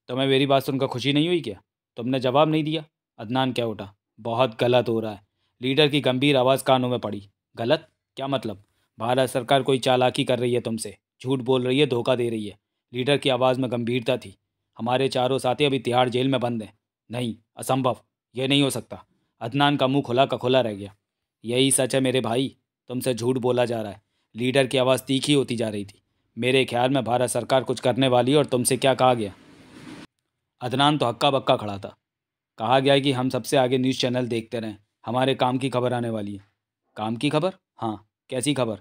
तुम्हें तो मेरी बात सुनकर खुशी नहीं हुई क्या तुमने जवाब नहीं दिया अदनान क्या उठा बहुत गलत हो रहा है लीडर की गंभीर आवाज़ कानों में पड़ी गलत क्या मतलब भारत सरकार कोई चालाकी कर रही है तुमसे झूठ बोल रही है धोखा दे रही है लीडर की आवाज़ में गंभीरता थी हमारे चारों साथी अभी तिहाड़ जेल में बंद हैं नहीं असंभव यह नहीं हो सकता अदनान का मुंह खुला का खुला रह गया यही सच है मेरे भाई तुमसे झूठ बोला जा रहा है लीडर की आवाज़ तीखी होती जा रही थी मेरे ख्याल में भारत सरकार कुछ करने वाली और तुमसे क्या कहा गया अदनान तो हक्का बक्का खड़ा था कहा गया है कि हम सबसे आगे न्यूज़ चैनल देखते रहें हमारे काम की खबर आने वाली है काम की खबर हाँ कैसी खबर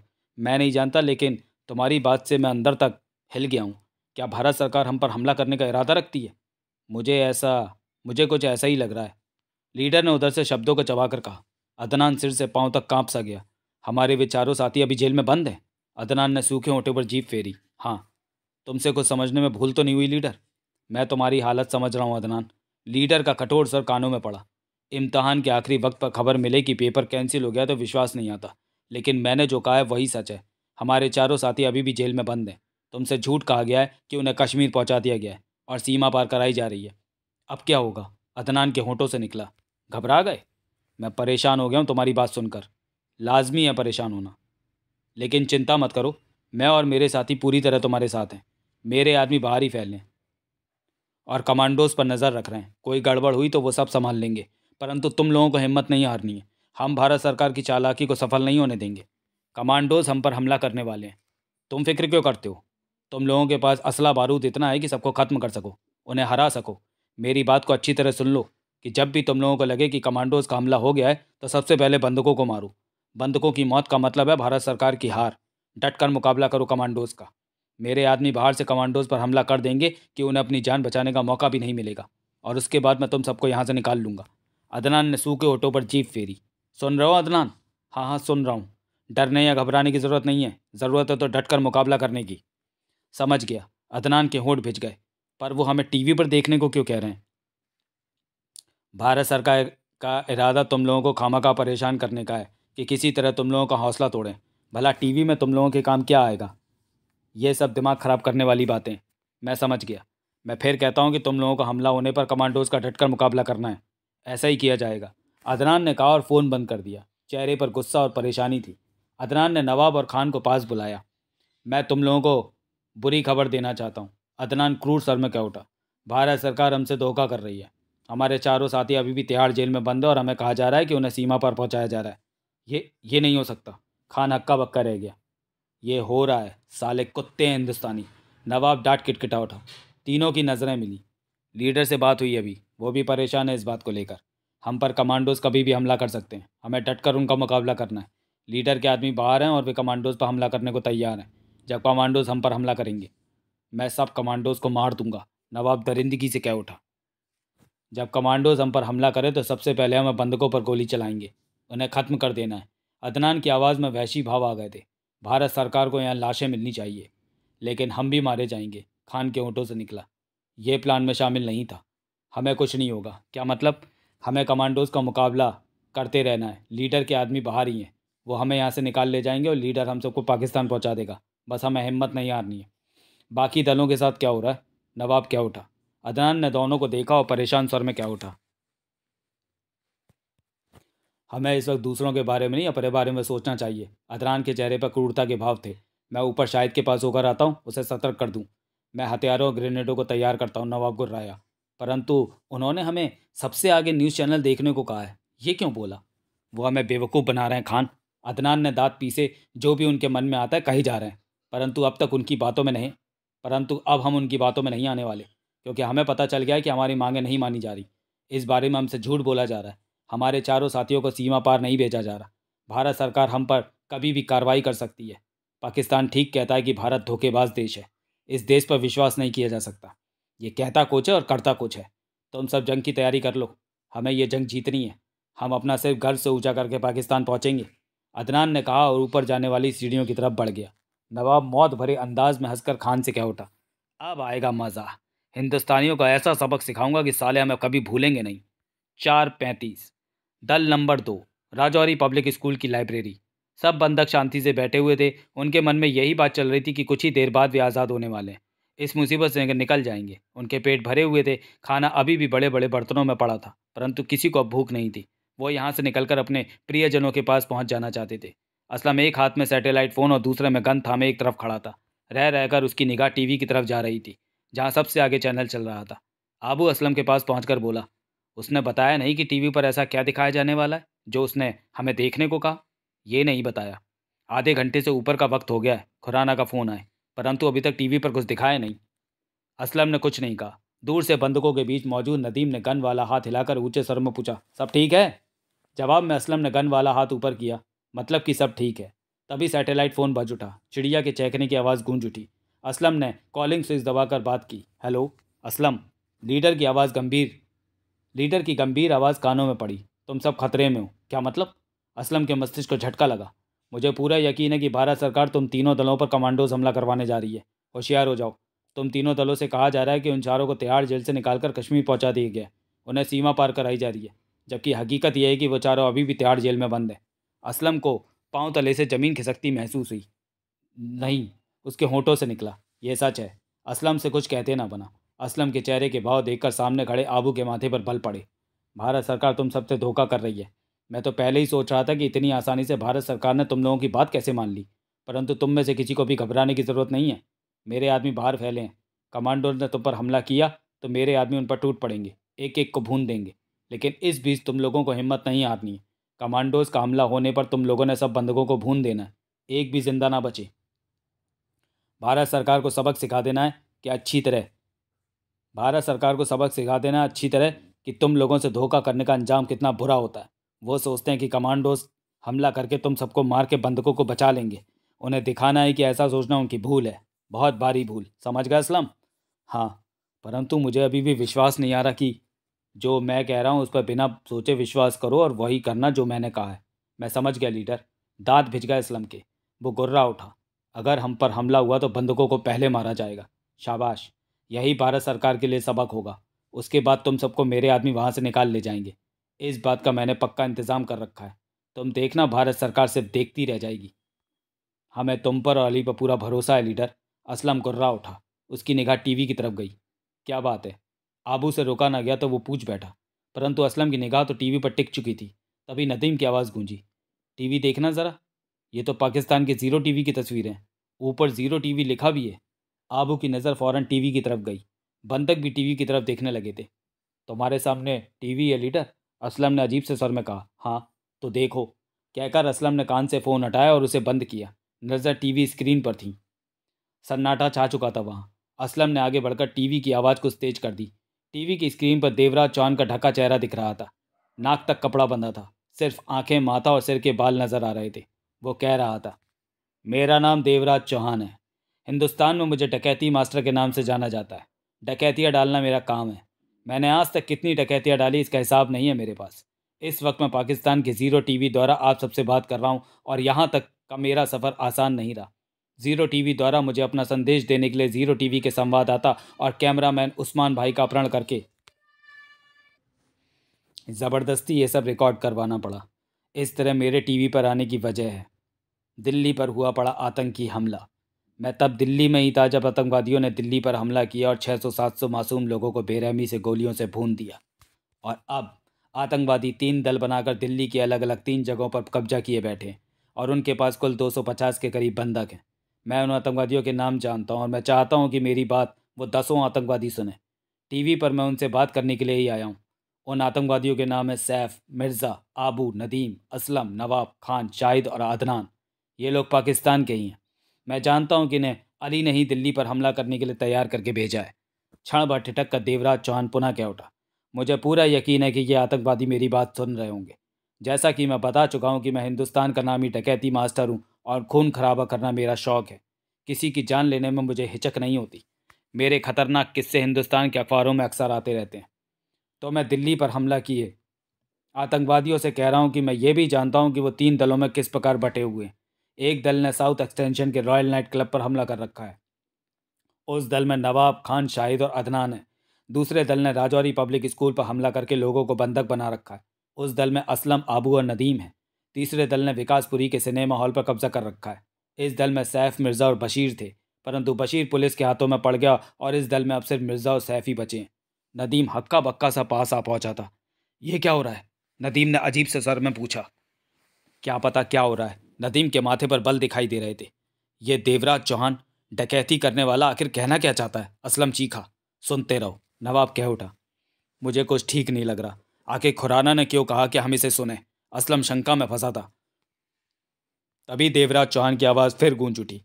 मैं नहीं जानता लेकिन तुम्हारी बात से मैं अंदर तक हिल गया हूँ क्या भारत सरकार हम पर हमला करने का इरादा रखती है मुझे ऐसा मुझे कुछ ऐसा ही लग रहा है लीडर ने उधर से शब्दों को चबाकर कहा अदनान सिर से पांव तक कांप सा गया हमारे विचारों चारों साथी अभी जेल में बंद हैं अदनान ने सूखे होठों पर जीप फेरी हाँ तुमसे कुछ समझने में भूल तो नहीं हुई लीडर मैं तुम्हारी हालत समझ रहा हूँ अदनान लीडर का कठोर सर कानों में पड़ा इम्तहान के आखिरी वक्त पर खबर मिले कि पेपर कैंसिल हो गया तो विश्वास नहीं आता लेकिन मैंने जो कहा है वही सच है हमारे चारों साथी अभी भी जेल में बंद हैं तुमसे झूठ कहा गया है कि उन्हें कश्मीर पहुंचा दिया गया है और सीमा पार कराई जा रही है अब क्या होगा अदनान के होंठों से निकला घबरा गए मैं परेशान हो गया हूँ तुम्हारी बात सुनकर लाजमी है परेशान होना लेकिन चिंता मत करो मैं और मेरे साथी पूरी तरह तुम्हारे साथ हैं मेरे आदमी बाहर ही फैलें और कमांडोज पर नज़र रख रहे हैं कोई गड़बड़ हुई तो वो सब संभाल लेंगे परंतु तुम लोगों को हिम्मत नहीं हारनी है हम भारत सरकार की चालाकी को सफल नहीं होने देंगे कमांडोज हम पर हमला करने वाले हैं तुम फिक्र क्यों करते हो तुम लोगों के पास असला बारूद इतना है कि सबको ख़त्म कर सको उन्हें हरा सको मेरी बात को अच्छी तरह सुन लो कि जब भी तुम लोगों को लगे कि कमांडोज का हमला हो गया है तो सबसे पहले बंधकों को मारो बंधकों की मौत का मतलब है भारत सरकार की हार डट कर मुकाबला करो कमांडोज का मेरे आदमी बाहर से कमांडोज पर हमला कर देंगे कि उन्हें अपनी जान बचाने का मौका भी नहीं मिलेगा और उसके बाद मैं तुम सबको यहाँ से निकाल लूँगा अदनान ने सूखे ऑटो पर जीप फेरी सुन रहे हो अदनान हाँ हाँ सुन रहा हूँ डरने या घबराने की ज़रूरत नहीं है ज़रूरत है तो डट कर मुकाबला करने की समझ गया अदनान के होठ भिज गए पर वो हमें टीवी पर देखने को क्यों कह रहे हैं भारत सरकार का इरादा तुम लोगों को खामा का परेशान करने का है कि किसी तरह तुम लोगों का हौसला तोड़ें भला टीवी में तुम लोगों के काम क्या आएगा ये सब दिमाग ख़राब करने वाली बातें मैं समझ गया मैं फिर कहता हूँ कि तुम लोगों का हमला होने पर कमांडोज का डटकर मुकाबला करना है ऐसा ही किया जाएगा अदनान ने कहा और फ़ोन बंद कर दिया चेहरे पर गुस्सा और परेशानी थी अदनान ने नवाब और खान को पास बुलाया मैं तुम लोगों को बुरी खबर देना चाहता हूँ अदनान क्रूर सर में क्या उठा भारत सरकार हमसे धोखा कर रही है हमारे चारों साथी अभी भी तिहाड़ जेल में बंद है और हमें कहा जा रहा है कि उन्हें सीमा पर पहुँचाया जा रहा है ये ये नहीं हो सकता खान हक्का बक्का रह गया ये हो रहा है साले कुत्ते हैं हिंदुस्तानी नवाब डाट किटकिटा उठा तीनों की नज़रें मिली लीडर से बात हुई अभी वो भी परेशान है इस बात को लेकर हम पर कमांडोज कभी भी हमला कर सकते हैं हमें डट कर उनका मुकाबला करना है लीडर के आदमी बाहर हैं और वे कमांडोज पर हमला करने को तैयार हैं जब कमांडोज हम पर हमला करेंगे मैं सब कमांडोज को मार दूंगा नवाब दरिंदगी से कह उठा जब कमांडोज हम पर हमला करें तो सबसे पहले हमें बंदकों पर गोली चलाएंगे उन्हें ख़त्म कर देना है अदनान की आवाज़ में वैशी भाव आ गए थे भारत सरकार को यहाँ लाशें मिलनी चाहिए लेकिन हम भी मारे जाएंगे खान के ऊँटों से निकला ये प्लान में शामिल नहीं था हमें कुछ नहीं होगा क्या मतलब हमें कमांडोज का मुकाबला करते रहना है लीडर के आदमी बाहर ही हैं वो हमें यहाँ से निकाल ले जाएंगे और लीडर हम सबको पाकिस्तान पहुँचा देगा बस हमें हिम्मत नहीं हारनी है बाकी दलों के साथ क्या हो रहा है नवाब क्या उठा अदनान ने दोनों को देखा और परेशान स्वर में क्या उठा हमें इस वक्त दूसरों के बारे में नहीं अपने बारे में सोचना चाहिए अदरान के चेहरे पर क्रूरता के भाव थे मैं ऊपर शाहिद के पास होकर आता हूँ उसे सतर्क कर दूँ मैं हथियारों और ग्रेनेडों को तैयार करता हूँ नवाब गुर्राया परंतु उन्होंने हमें सबसे आगे न्यूज़ चैनल देखने को कहा है ये क्यों बोला वो हमें बेवकूफ़ बना रहे हैं खान अदनान ने दांत पीसे जो भी उनके मन में आता है कही जा रहे हैं परंतु अब तक उनकी बातों में नहीं परंतु अब हम उनकी बातों में नहीं आने वाले क्योंकि हमें पता चल गया है कि हमारी मांगें नहीं मानी जा रही इस बारे में हमसे झूठ बोला जा रहा है हमारे चारों साथियों को सीमा पार नहीं भेजा जा रहा भारत सरकार हम पर कभी भी कार्रवाई कर सकती है पाकिस्तान ठीक कहता है कि भारत धोखेबाज देश है इस देश पर विश्वास नहीं किया जा सकता ये कहता कुछ है और करता कुछ है तुम सब जंग की तैयारी कर लो हमें ये जंग जीतनी है हम अपना सिर्फ घर से ऊँचा करके पाकिस्तान पहुँचेंगे अदनान ने कहा और ऊपर जाने वाली सीढ़ियों की तरफ बढ़ गया नवाब मौत भरे अंदाज में हंसकर खान से कह उठा अब आएगा मज़ा हिंदुस्तानियों का ऐसा सबक सिखाऊंगा कि साले हमें कभी भूलेंगे नहीं चार पैंतीस दल नंबर दो राजौरी पब्लिक स्कूल की लाइब्रेरी सब बंधक शांति से बैठे हुए थे उनके मन में यही बात चल रही थी कि कुछ ही देर बाद वे आज़ाद होने वाले हैं इस मुसीबत से निकल जाएंगे उनके पेट भरे हुए थे खाना अभी भी बड़े बड़े बर्तनों में पड़ा था परंतु किसी को अब भूख नहीं थी वो यहाँ से निकलकर अपने प्रियजनों के पास पहुँच जाना चाहते थे असलम एक हाथ में सैटेलाइट फ़ोन और दूसरे में गन थामे एक तरफ खड़ा था रह रहकर उसकी निगाह टीवी की तरफ जा रही थी जहाँ सबसे आगे चैनल चल रहा था आबू असलम के पास पहुँच बोला उसने बताया नहीं कि टीवी पर ऐसा क्या दिखाया जाने वाला है जो उसने हमें देखने को कहा ये नहीं बताया आधे घंटे से ऊपर का वक्त हो गया है खुराना का फ़ोन आए परंतु अभी तक टीवी पर कुछ दिखाया नहीं असलम ने कुछ नहीं कहा दूर से बंदकों के बीच मौजूद नदीम ने गन वाला हाथ हिलाकर ऊंचे स्वर में पूछा सब ठीक है जवाब में असलम ने गन वाला हाथ ऊपर किया मतलब कि सब ठीक है तभी सैटेलाइट फ़ोन बज उठा चिड़िया के चहकने की आवाज़ गूंज उठी असलम ने कॉलिंग स्विच दबाकर बात की हेलो असलम लीडर की आवाज़ गंभीर लीडर की गंभीर आवाज़ कानों में पड़ी तुम सब खतरे में हो क्या मतलब असलम के मस्तिष्क को झटका लगा मुझे पूरा यकीन है कि भारत सरकार तुम तीनों दलों पर कमांडोज हमला करवाने जा रही है होशियार हो जाओ तुम तीनों दलों से कहा जा रहा है कि उन चारों को तिहाड़ जेल से निकालकर कश्मीर पहुंचा दिया गया उन्हें सीमा पार कराई जा रही है जबकि हकीकत यह है कि वो चारों अभी भी तिहाड़ जेल में बंद है असलम को पाँव तले से ज़मीन खिसकती महसूस हुई नहीं उसके होठों से निकला यह सच है असलम से कुछ कहते ना बना असलम के चेहरे के भाव देखकर सामने खड़े आबू के माथे पर बल पड़े भारत सरकार तुम सबसे धोखा कर रही है मैं तो पहले ही सोच रहा था कि इतनी आसानी से भारत सरकार ने तुम लोगों की बात कैसे मान ली परंतु तुम में से किसी को भी घबराने की ज़रूरत नहीं है मेरे आदमी बाहर फैले हैं कमांडो ने तुम पर हमला किया तो मेरे आदमी उन पर टूट पड़ेंगे एक एक को भून देंगे लेकिन इस बीच तुम लोगों को हिम्मत नहीं हारनी है कमांडोज का हमला होने पर तुम लोगों ने सब बंधकों को भून देना है एक भी जिंदा ना बचे भारत सरकार को सबक सिखा देना है कि अच्छी तरह भारत सरकार को सबक सिखा देना अच्छी तरह कि तुम लोगों से धोखा करने का अंजाम कितना बुरा होता है वो सोचते हैं कि कमांडोस हमला करके तुम सबको मार के बंधकों को बचा लेंगे उन्हें दिखाना है कि ऐसा सोचना उनकी भूल है बहुत भारी भूल समझ गया असलम हाँ परंतु मुझे अभी भी विश्वास नहीं आ रहा कि जो मैं कह रहा हूँ उस पर बिना सोचे विश्वास करो और वही करना जो मैंने कहा है मैं समझ गया लीडर दांत भिज गया इस्लम के वो गुर्रा उठा अगर हम पर हमला हुआ तो बंधकों को पहले मारा जाएगा शाबाश यही भारत सरकार के लिए सबक होगा उसके बाद तुम सबको मेरे आदमी वहाँ से निकाल ले जाएंगे इस बात का मैंने पक्का इंतज़ाम कर रखा है तुम देखना भारत सरकार सिर्फ देखती रह जाएगी हमें तुम पर और अली पर पूरा भरोसा है लीडर असलम कुर्रा उठा उसकी निगाह टीवी की तरफ गई क्या बात है आबू से रोका ना गया तो वो पूछ बैठा परंतु असलम की निगाह तो टीवी पर टिक चुकी थी तभी नदीम की आवाज़ गूंजी टीवी देखना ज़रा ये तो पाकिस्तान के ज़ीरो टीवी की तस्वीर है ऊपर ज़ीरो टीवी लिखा भी है आबू की नज़र फ़ौरन टीवी की तरफ गई बंधक भी टीवी की तरफ देखने लगे थे तुम्हारे सामने टीवी है लीडर असलम ने अजीब से सर में कहा हाँ तो देखो कहकर असलम ने कान से फ़ोन हटाया और उसे बंद किया नज़र टीवी स्क्रीन पर थी सन्नाटा छा चुका था वहाँ असलम ने आगे बढ़कर टीवी की आवाज़ कुछ तेज कर दी टीवी की स्क्रीन पर देवराज चौहान का ढका चेहरा दिख रहा था नाक तक कपड़ा बंधा था सिर्फ आंखें माथा और सिर के बाल नज़र आ रहे थे वो कह रहा था मेरा नाम देवराज चौहान है हिंदुस्तान में मुझे डकैती मास्टर के नाम से जाना जाता है डकैतियाँ डालना मेरा काम है मैंने आज तक कितनी डकैतियाँ डाली इसका हिसाब नहीं है मेरे पास इस वक्त मैं पाकिस्तान के ज़ीरो टीवी द्वारा आप सबसे बात कर रहा हूँ और यहाँ तक का मेरा सफ़र आसान नहीं रहा ज़ीरो टीवी द्वारा मुझे अपना संदेश देने के लिए ज़ीरो टीवी के संवाददाता और कैमरामैन उस्मान भाई का अपहरण करके ज़बरदस्ती ये सब रिकॉर्ड करवाना पड़ा इस तरह मेरे टीवी पर आने की वजह है दिल्ली पर हुआ पड़ा आतंकी हमला मैं तब दिल्ली में ही था जब आतंकवादियों ने दिल्ली पर हमला किया और 600-700 मासूम लोगों को बेरहमी से गोलियों से भून दिया और अब आतंकवादी तीन दल बनाकर दिल्ली की अलग अलग तीन जगहों पर कब्जा किए बैठे हैं और उनके पास कुल 250 के करीब बंधक हैं मैं उन आतंकवादियों के नाम जानता हूँ और मैं चाहता हूँ कि मेरी बात वो दसों आतंकवादी सुने टी पर मैं उनसे बात करने के लिए ही आया हूँ उन आतंकवादियों के नाम हैं सैफ मिर्ज़ा आबू नदीम असलम नवाब खान शाहिद और अदनान ये लोग पाकिस्तान के ही हैं मैं जानता हूँ कि इन्हें अली ने ही दिल्ली पर हमला करने के लिए तैयार करके भेजा है क्षण भर ठिटक कर देवराज चौहान पुनः कह उठा मुझे पूरा यकीन है कि ये आतंकवादी मेरी बात सुन रहे होंगे जैसा कि मैं बता चुका हूँ कि मैं हिंदुस्तान का नामी डकैती मास्टर हूँ और खून खराबा करना मेरा शौक है किसी की जान लेने में मुझे हिचक नहीं होती मेरे खतरनाक किस्से हिंदुस्तान के अखबारों में अक्सर आते रहते हैं तो मैं दिल्ली पर हमला किए आतंकवादियों से कह रहा हूँ कि मैं ये भी जानता हूँ कि वो तीन दलों में किस प्रकार बटे हुए हैं एक दल ने साउथ एक्सटेंशन के रॉयल नाइट क्लब पर हमला कर रखा है उस दल में नवाब खान शाहिद और अदनान है दूसरे दल ने राजौरी पब्लिक स्कूल पर हमला करके लोगों को बंधक बना रखा है उस दल में असलम आबू और नदीम है तीसरे दल ने विकासपुरी के सिनेमा हॉल पर कब्जा कर रखा है इस दल में सैफ मिर्ज़ा और बशीर थे परंतु बशीर पुलिस के हाथों में पड़ गया और इस दल में अब सिर्फ मिर्ज़ा और सैफ ही बचे हैं नदीम हक्का बक्का सा पास आ पहुँचा था ये क्या हो रहा है नदीम ने अजीब से सर में पूछा क्या पता क्या हो रहा है नदीम के माथे पर बल दिखाई दे रहे थे ये देवराज चौहान डकैती करने वाला आखिर कहना क्या चाहता है असलम चीखा सुनते रहो नवाब कह उठा मुझे कुछ ठीक नहीं लग रहा आके खुराना ने क्यों कहा कि हम इसे सुने असलम शंका में फंसा था तभी देवराज चौहान की आवाज़ फिर गूंज उठी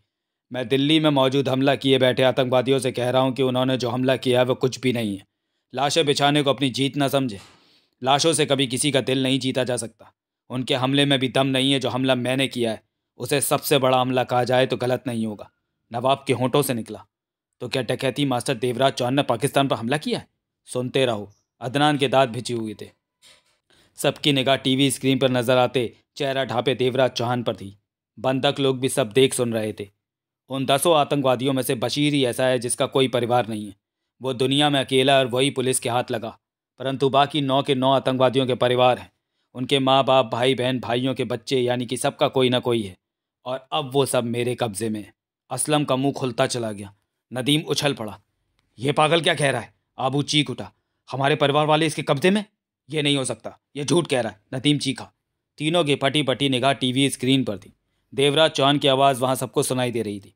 मैं दिल्ली में मौजूद हमला किए बैठे आतंकवादियों से कह रहा हूँ कि उन्होंने जो हमला किया है वह कुछ भी नहीं है लाशें बिछाने को अपनी जीत ना समझे लाशों से कभी किसी का दिल नहीं जीता जा सकता उनके हमले में भी दम नहीं है जो हमला मैंने किया है उसे सबसे बड़ा हमला कहा जाए तो गलत नहीं होगा नवाब के होंठों से निकला तो क्या डकैती मास्टर देवराज चौहान ने पाकिस्तान पर हमला किया है सुनते रहो अदनान के दांत भिचे हुए थे सबकी निगाह टीवी स्क्रीन पर नजर आते चेहरा ढापे देवराज चौहान पर थी बंधक लोग भी सब देख सुन रहे थे उन दसों आतंकवादियों में से बशीर ही ऐसा है जिसका कोई परिवार नहीं है वो दुनिया में अकेला और वही पुलिस के हाथ लगा परंतु बाकी नौ के नौ आतंकवादियों के परिवार हैं उनके माँ बाप भाई बहन भाइयों के बच्चे यानी कि सबका कोई ना कोई है और अब वो सब मेरे कब्ज़े में असलम का मुंह खुलता चला गया नदीम उछल पड़ा ये पागल क्या कह रहा है आबू चीख उठा हमारे परिवार वाले इसके कब्जे में ये नहीं हो सकता ये झूठ कह रहा है नदीम चीखा तीनों की पटी पटी निगाह टीवी स्क्रीन पर थी देवराज चौहान की आवाज़ वहाँ सबको सुनाई दे रही थी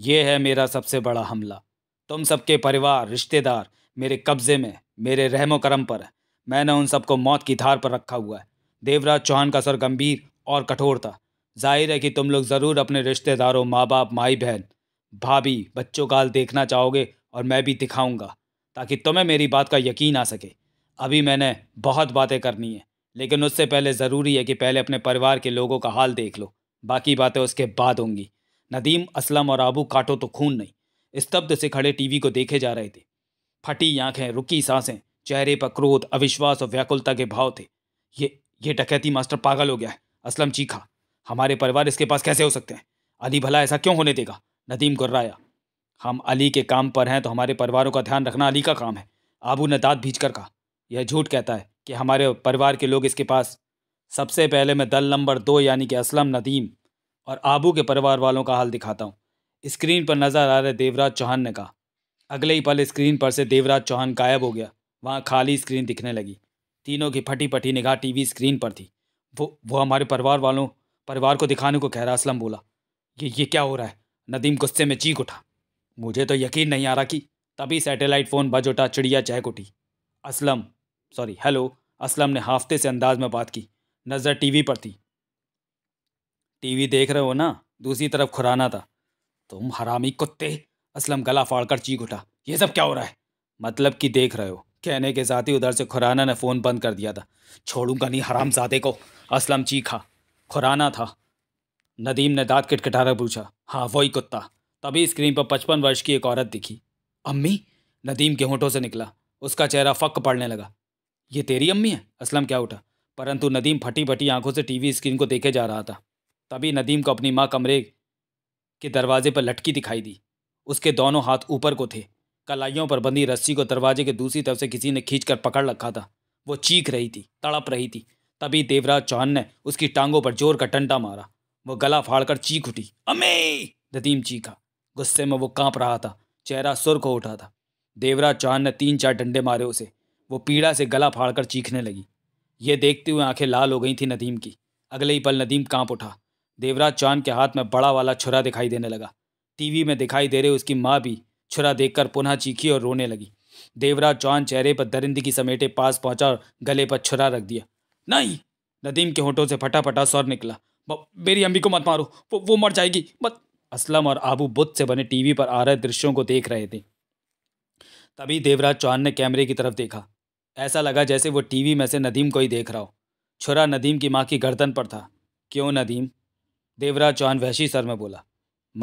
ये है मेरा सबसे बड़ा हमला तुम सबके परिवार रिश्तेदार मेरे कब्ज़े में मेरे रहमो करम पर है मैंने उन सबको मौत की धार पर रखा हुआ है देवराज चौहान का सर गंभीर और कठोर था जाहिर है कि तुम लोग ज़रूर अपने रिश्तेदारों माँ बाप माई बहन भाभी बच्चों का हाल देखना चाहोगे और मैं भी दिखाऊंगा ताकि तुम्हें मेरी बात का यकीन आ सके अभी मैंने बहुत बातें करनी है लेकिन उससे पहले ज़रूरी है कि पहले अपने परिवार के लोगों का हाल देख लो बाकी बातें उसके बाद होंगी नदीम असलम और आबू काटो तो खून नहीं स्तब्ध से खड़े टीवी को देखे जा रहे थे फटी आँखें रुकी सांसें चेहरे पर क्रोध अविश्वास और व्याकुलता के भाव थे ये ये डकैती मास्टर पागल हो गया है असलम चीखा हमारे परिवार इसके पास कैसे हो सकते हैं अली भला ऐसा क्यों होने देगा नदीम गुर्राया हम अली के काम पर हैं तो हमारे परिवारों का ध्यान रखना अली का काम है आबू ने दाँत भीज कर कहा यह झूठ कहता है कि हमारे परिवार के लोग इसके पास सबसे पहले मैं दल नंबर दो यानी कि असलम नदीम और आबू के परिवार वालों का हाल दिखाता हूँ स्क्रीन पर नज़र आ रहे देवराज चौहान ने कहा अगले ही पल स्क्रीन पर से देवराज चौहान गायब हो गया वहाँ खाली स्क्रीन दिखने लगी तीनों की फटी पटी निगाह टीवी स्क्रीन पर थी वो वो हमारे परिवार वालों परिवार को दिखाने को कह रहा असलम बोला ये ये क्या हो रहा है नदीम गुस्से में चीख उठा मुझे तो यकीन नहीं आ रहा कि तभी सैटेलाइट फ़ोन बज उठा चिड़िया चहक उठी असलम सॉरी हेलो असलम ने हाफते से अंदाज में बात की नज़र टीवी पर थी टीवी देख रहे हो ना दूसरी तरफ खुराना था तुम हरामी कुत्ते असलम गला फाड़कर चीख उठा ये सब क्या हो रहा है मतलब कि देख रहे हो कहने के साथ ही उधर से खुराना ने फ़ोन बंद कर दिया था छोड़ूंगा नहीं हराम जादे को असलम चीखा खुराना था नदीम ने दांत किटकटारा पूछा हाँ वही कुत्ता तभी स्क्रीन पर पचपन वर्ष की एक औरत दिखी अम्मी नदीम के होठों से निकला उसका चेहरा फक पड़ने लगा ये तेरी अम्मी है असलम क्या उठा परंतु नदीम फटी फटी आंखों से टीवी स्क्रीन को देखे जा रहा था तभी नदीम को अपनी माँ कमरे के दरवाजे पर लटकी दिखाई दी उसके दोनों हाथ ऊपर को थे कलाइयों पर बंधी रस्सी को दरवाजे के दूसरी तरफ से किसी ने खींचकर पकड़ रखा था वो चीख रही थी तड़प रही थी तभी देवराज चौहान ने उसकी टांगों पर जोर का टंटा मारा वो गला फाड़कर चीख उठी अमे नदीम चीखा गुस्से में वो कांप रहा था चेहरा सुर्ख हो उठा था देवराज चौहान ने तीन चार डंडे मारे उसे वो पीड़ा से गला फाड़कर चीखने लगी ये देखते हुए आंखें लाल हो गई थी नदीम की अगले ही पल नदीम कांप उठा देवराज चौहान के हाथ में बड़ा वाला छुरा दिखाई देने लगा टीवी में दिखाई दे रही उसकी माँ भी छुरा देखकर पुनः चीखी और रोने लगी देवराज चौहान चेहरे पर दरिंद की समेटे पास पहुंचा और गले पर छुरा रख दिया नहीं नदीम के होठों से फटाफटा स्वर निकला मेरी अम्बी को मत मारो वो वो मर जाएगी मत असलम और आबू बुद्ध से बने टीवी पर आ रहे दृश्यों को देख रहे थे तभी देवराज चौहान ने कैमरे की तरफ देखा ऐसा लगा जैसे वो टीवी में से नदीम को ही देख रहा हो छुरा नदीम की माँ की गर्दन पर था क्यों नदीम देवराज चौहान वैशी सर में बोला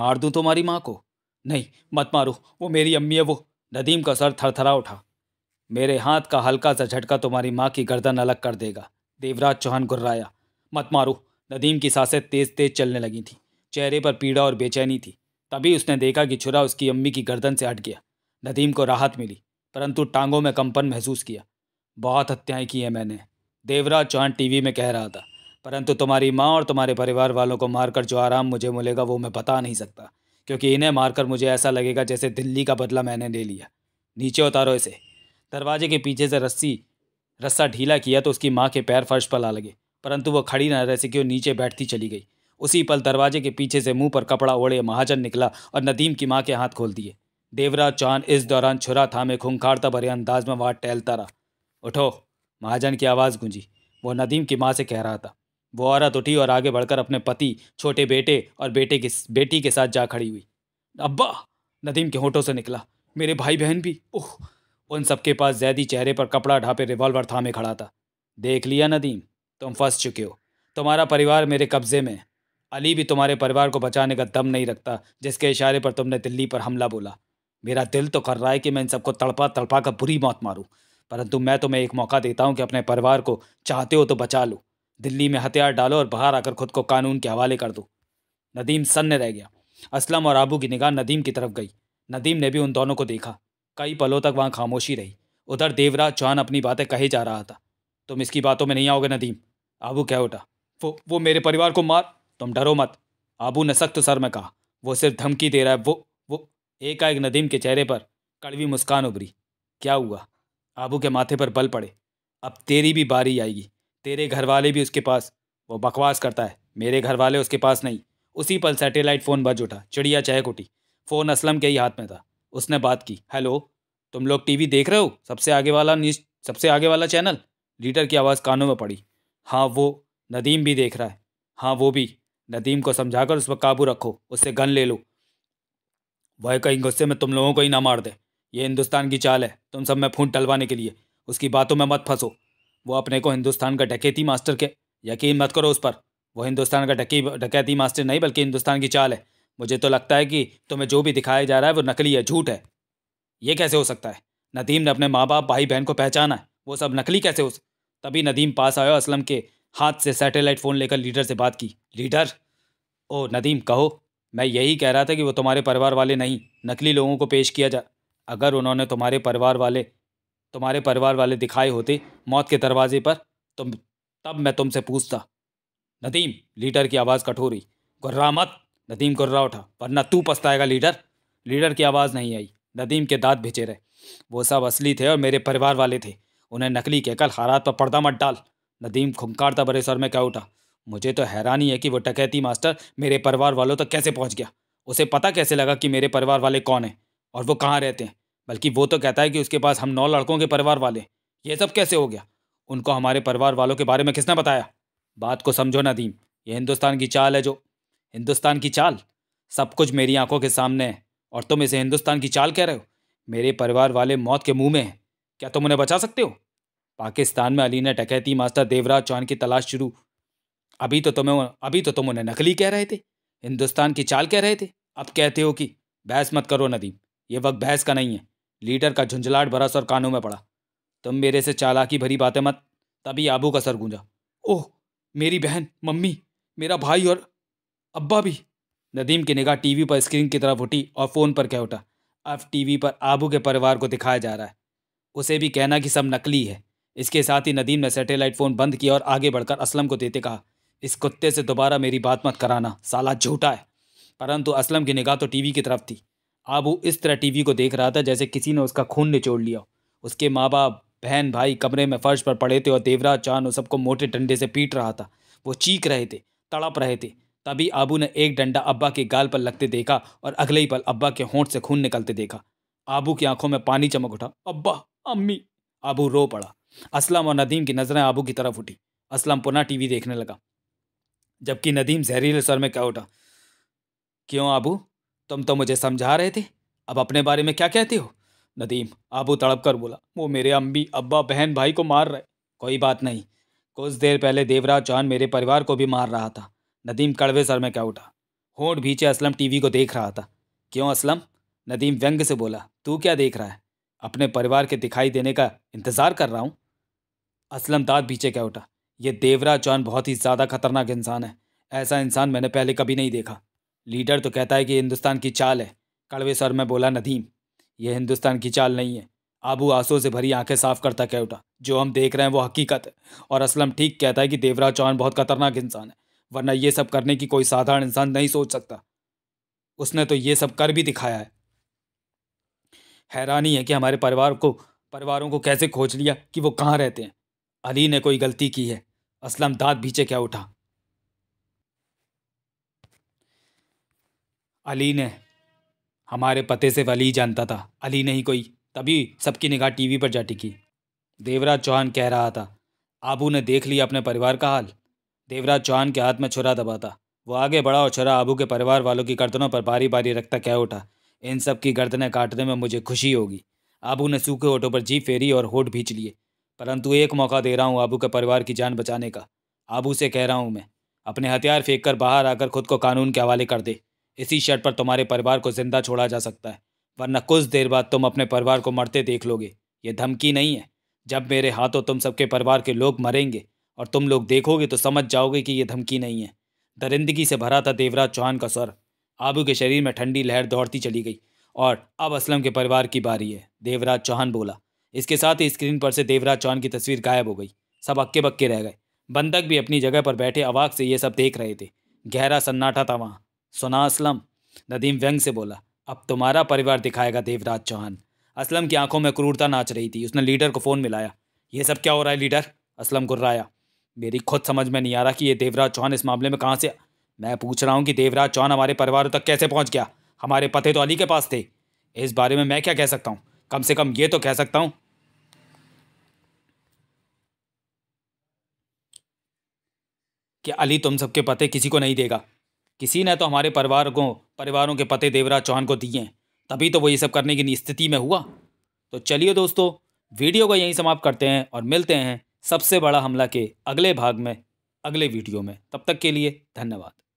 मार दूँ तुम्हारी माँ को नहीं मत मारो वो मेरी अम्मी है वो नदीम का सर थरथरा उठा मेरे हाथ का हल्का सा झटका तुम्हारी माँ की गर्दन अलग कर देगा देवराज चौहान गुर्राया मत मारो नदीम की सांसें तेज तेज चलने लगी थी चेहरे पर पीड़ा और बेचैनी थी तभी उसने देखा कि छुरा उसकी अम्मी की गर्दन से हट गया नदीम को राहत मिली परंतु टांगों में कंपन महसूस किया बहुत हत्याएं की हैं मैंने देवराज चौहान टीवी में कह रहा था परंतु तुम्हारी माँ और तुम्हारे परिवार वालों को मारकर जो आराम मुझे मिलेगा वो मैं बता नहीं सकता क्योंकि इन्हें मारकर मुझे ऐसा लगेगा जैसे दिल्ली का बदला मैंने ले लिया नीचे उतारो इसे दरवाजे के पीछे से रस्सी रस्सा ढीला किया तो उसकी माँ के पैर फर्श पर ला लगे परंतु वह खड़ी न रह सकी और नीचे बैठती चली गई उसी पल दरवाजे के पीछे से मुंह पर कपड़ा ओढ़े महाजन निकला और नदीम की माँ के हाथ खोल दिए देवराज चौहान इस दौरान छुरा थामे खूंखारता भरे अंदाज में वहाँ टहलता रहा उठो महाजन की आवाज़ गूंजी वो नदीम की माँ से कह रहा था वो औरत उठी और आगे बढ़कर अपने पति छोटे बेटे और बेटे की बेटी के साथ जा खड़ी हुई अब्बा नदीम के होठों से निकला मेरे भाई बहन भी ओह उन सबके पास जैदी चेहरे पर कपड़ा ढापे रिवॉल्वर थामे खड़ा था देख लिया नदीम तुम फंस चुके हो तुम्हारा परिवार मेरे कब्जे में अली भी तुम्हारे परिवार को बचाने का दम नहीं रखता जिसके इशारे पर तुमने दिल्ली पर हमला बोला मेरा दिल तो कर रहा है कि मैं इन सबको तड़पा तड़पा कर बुरी मौत मारूं परंतु मैं तुम्हें एक मौका देता हूं कि अपने परिवार को चाहते हो तो बचा लूँ दिल्ली में हथियार डालो और बाहर आकर खुद को कानून के हवाले कर दो नदीम सन्न रह गया असलम और आबू की निगाह नदीम की तरफ गई नदीम ने भी उन दोनों को देखा कई पलों तक वहाँ खामोशी रही उधर देवराज चौहान अपनी बातें कहे जा रहा था तुम इसकी बातों में नहीं आओगे नदीम आबू कह उठा वो वो मेरे परिवार को मार तुम डरो मत आबू ने सख्त सर में कहा वो सिर्फ धमकी दे रहा है वो वो एकाएक नदीम के चेहरे पर कड़वी मुस्कान उभरी क्या हुआ आबू के माथे पर बल पड़े अब तेरी भी बारी आएगी तेरे घर वाले भी उसके पास वो बकवास करता है मेरे घर वाले उसके पास नहीं उसी पल सैटेलाइट फ़ोन बज उठा चिड़िया चहक उठी फ़ोन असलम के ही हाथ में था उसने बात की हेलो तुम लोग टीवी देख रहे हो सबसे आगे वाला न्यूज सबसे आगे वाला चैनल लीडर की आवाज़ कानों में पड़ी हाँ वो नदीम भी देख रहा है हाँ वो भी नदीम को समझाकर उस पर काबू रखो उससे गन ले लो वह कहीं गुस्से में तुम लोगों को ही ना मार दे ये हिंदुस्तान की चाल है तुम सब में फूट डलवाने के लिए उसकी बातों में मत फंसो वो अपने को हिंदुस्तान का डकैती मास्टर के यकीन मत करो उस पर वो हिंदुस्तान का डकी डकैती मास्टर नहीं बल्कि हिंदुस्तान की चाल है मुझे तो लगता है कि तुम्हें जो भी दिखाया जा रहा है वो नकली है झूठ है ये कैसे हो सकता है नदीम ने अपने माँ बाप भाई बहन को पहचाना है वो सब नकली कैसे हो तभी नदीम पास आयो असलम के हाथ से सैटेलाइट फ़ोन लेकर लीडर से बात की लीडर ओ नदीम कहो मैं यही कह रहा था कि वो तुम्हारे परिवार वाले नहीं नकली लोगों को पेश किया जा अगर उन्होंने तुम्हारे परिवार वाले तुम्हारे परिवार वाले दिखाए होते मौत के दरवाजे पर तुम तो तब मैं तुमसे पूछता नदीम लीडर की आवाज़ कठोरी गुर्रा मत नदीम गुर्रा उठा वरना तू पछताएगा लीडर लीडर की आवाज़ नहीं आई नदीम के दांत भिचे रहे वो सब असली थे और मेरे परिवार वाले थे उन्हें नकली कहकर हारात पर पर्दा मत डाल नदीम खुंकारता बड़े सर में क्या उठा मुझे तो हैरानी है कि वो टकैती मास्टर मेरे परिवार वालों तक कैसे पहुंच गया उसे पता कैसे लगा कि मेरे परिवार वाले कौन हैं और वो कहाँ रहते हैं बल्कि वो तो कहता है कि उसके पास हम नौ लड़कों के परिवार वाले ये सब कैसे हो गया उनको हमारे परिवार वालों के बारे में किसने बताया बात को समझो नदीम ये हिंदुस्तान की चाल है जो हिंदुस्तान की चाल सब कुछ मेरी आंखों के सामने है और तुम इसे हिंदुस्तान की चाल कह रहे हो मेरे परिवार वाले मौत के मुंह में हैं क्या तुम उन्हें बचा सकते हो पाकिस्तान में अली ने टकैती मास्टर देवराज चौहान की तलाश शुरू अभी तो तुम्हें अभी तो तुम उन्हें नकली कह रहे थे हिंदुस्तान की चाल कह रहे थे अब कहते हो कि बहस मत करो नदीम ये वक्त बहस का नहीं है लीडर का झुंझलाट बरस और कानों में पड़ा तुम मेरे से चालाकी भरी बातें मत तभी आबू का सर गूंजा ओह मेरी बहन मम्मी मेरा भाई और अब्बा भी नदीम की निगाह टीवी पर स्क्रीन की तरफ उठी और फ़ोन पर कह उठा अब टीवी पर आबू के परिवार को दिखाया जा रहा है उसे भी कहना कि सब नकली है इसके साथ ही नदीम ने सैटेलाइट फ़ोन बंद किया और आगे बढ़कर असलम को देते कहा इस कुत्ते से दोबारा मेरी बात मत कराना साला झूठा है परंतु असलम की निगाह तो टीवी की तरफ थी अब वो इस तरह टीवी को देख रहा था जैसे किसी ने उसका खून निचोड़ लिया उसके माँ बाप बहन भाई कमरे में फर्श पर पड़े थे और देवराज चांद उस सबको मोटे डंडे से पीट रहा था वो चीख रहे थे तड़प रहे थे तभी आबू ने एक डंडा अब्बा के गाल पर लगते देखा और अगले ही पल अब्बा के होंठ से खून निकलते देखा आबू की आंखों में पानी चमक उठा अब्बा अम्मी आबू रो पड़ा असलम और नदीम की नज़रें आबू की तरफ उठी असलम पुनः टीवी देखने लगा जबकि नदीम जहरीले सर में क्या उठा क्यों आबू तुम तो मुझे समझा रहे थे अब अपने बारे में क्या कहते हो नदीम आबू तड़प कर बोला वो मेरे अम्मी अब्बा बहन भाई को मार रहे कोई बात नहीं कुछ देर पहले देवराज चौहान मेरे परिवार को भी मार रहा था नदीम कड़वे सर में क्या उठा होंठ भीचे असलम टीवी को देख रहा था क्यों असलम नदीम व्यंग से बोला तू क्या देख रहा है अपने परिवार के दिखाई देने का इंतज़ार कर रहा हूँ असलम दाद भीचे क्या उठा ये देवराज चौहान बहुत ही ज़्यादा खतरनाक इंसान है ऐसा इंसान मैंने पहले कभी नहीं देखा लीडर तो कहता है कि हिंदुस्तान की चाल है कड़वे सर में बोला नदीम यह हिंदुस्तान की चाल नहीं है आबू आंसू से भरी आंखें साफ करता कह उठा जो हम देख रहे हैं वो हकीकत है और असलम ठीक कहता है कि देवराज चौहान बहुत खतरनाक इंसान है वरना ये सब करने की कोई साधारण इंसान नहीं सोच सकता उसने तो ये सब कर भी दिखाया है हैरानी है कि हमारे परिवार को परिवारों को कैसे खोज लिया कि वो कहाँ रहते हैं अली ने कोई गलती की है असलम दांत भीचे क्या उठा अली ने हमारे पते सिर्फ अली जानता था अली नहीं कोई तभी सबकी निगाह टीवी पर जा टिकी देवराज चौहान कह रहा था आबू ने देख लिया अपने परिवार का हाल देवराज चौहान के हाथ में छुरा दबा था वो आगे बढ़ा और छुरा आबू के परिवार वालों की गर्दनों पर बारी बारी रखता कह उठा इन सब की गर्दनें काटने में मुझे खुशी होगी आबू ने सूखे होठों पर जीप फेरी और होठ भींच लिए परंतु एक मौका दे रहा हूँ आबू के परिवार की जान बचाने का आबू से कह रहा हूँ मैं अपने हथियार फेंक कर बाहर आकर खुद को कानून के हवाले कर दे इसी शर्त पर तुम्हारे परिवार को जिंदा छोड़ा जा सकता है वरना कुछ देर बाद तुम अपने परिवार को मरते देख लोगे ये धमकी नहीं है जब मेरे हाथों तुम सबके परिवार के लोग मरेंगे और तुम लोग देखोगे तो समझ जाओगे कि यह धमकी नहीं है दरिंदगी से भरा था देवराज चौहान का स्वर आबू के शरीर में ठंडी लहर दौड़ती चली गई और अब असलम के परिवार की बारी है देवराज चौहान बोला इसके साथ ही स्क्रीन पर से देवराज चौहान की तस्वीर गायब हो गई सब अक्के बक्के रह गए बंधक भी अपनी जगह पर बैठे अवाक से ये सब देख रहे थे गहरा सन्नाटा था वहाँ सुना असलम नदीम व्यंग से बोला अब तुम्हारा परिवार दिखाएगा देवराज चौहान असलम की आंखों में क्रूरता नाच रही थी उसने लीडर को फ़ोन मिलाया ये सब क्या हो रहा है लीडर असलम गुर्राया मेरी खुद समझ में नहीं आ रहा कि ये देवराज चौहान इस मामले में कहाँ से मैं पूछ रहा हूँ कि देवराज चौहान हमारे परिवार तक कैसे पहुँच गया हमारे पते तो अली के पास थे इस बारे में मैं क्या कह सकता हूँ कम से कम ये तो कह सकता हूँ कि अली तुम सबके पते किसी को नहीं देगा किसी ने तो हमारे परिवार को परिवारों के पते देवराज चौहान को दिए हैं तभी तो वो ये सब करने की स्थिति में हुआ तो चलिए दोस्तों वीडियो को यहीं समाप्त करते हैं और मिलते हैं सबसे बड़ा हमला के अगले भाग में अगले वीडियो में तब तक के लिए धन्यवाद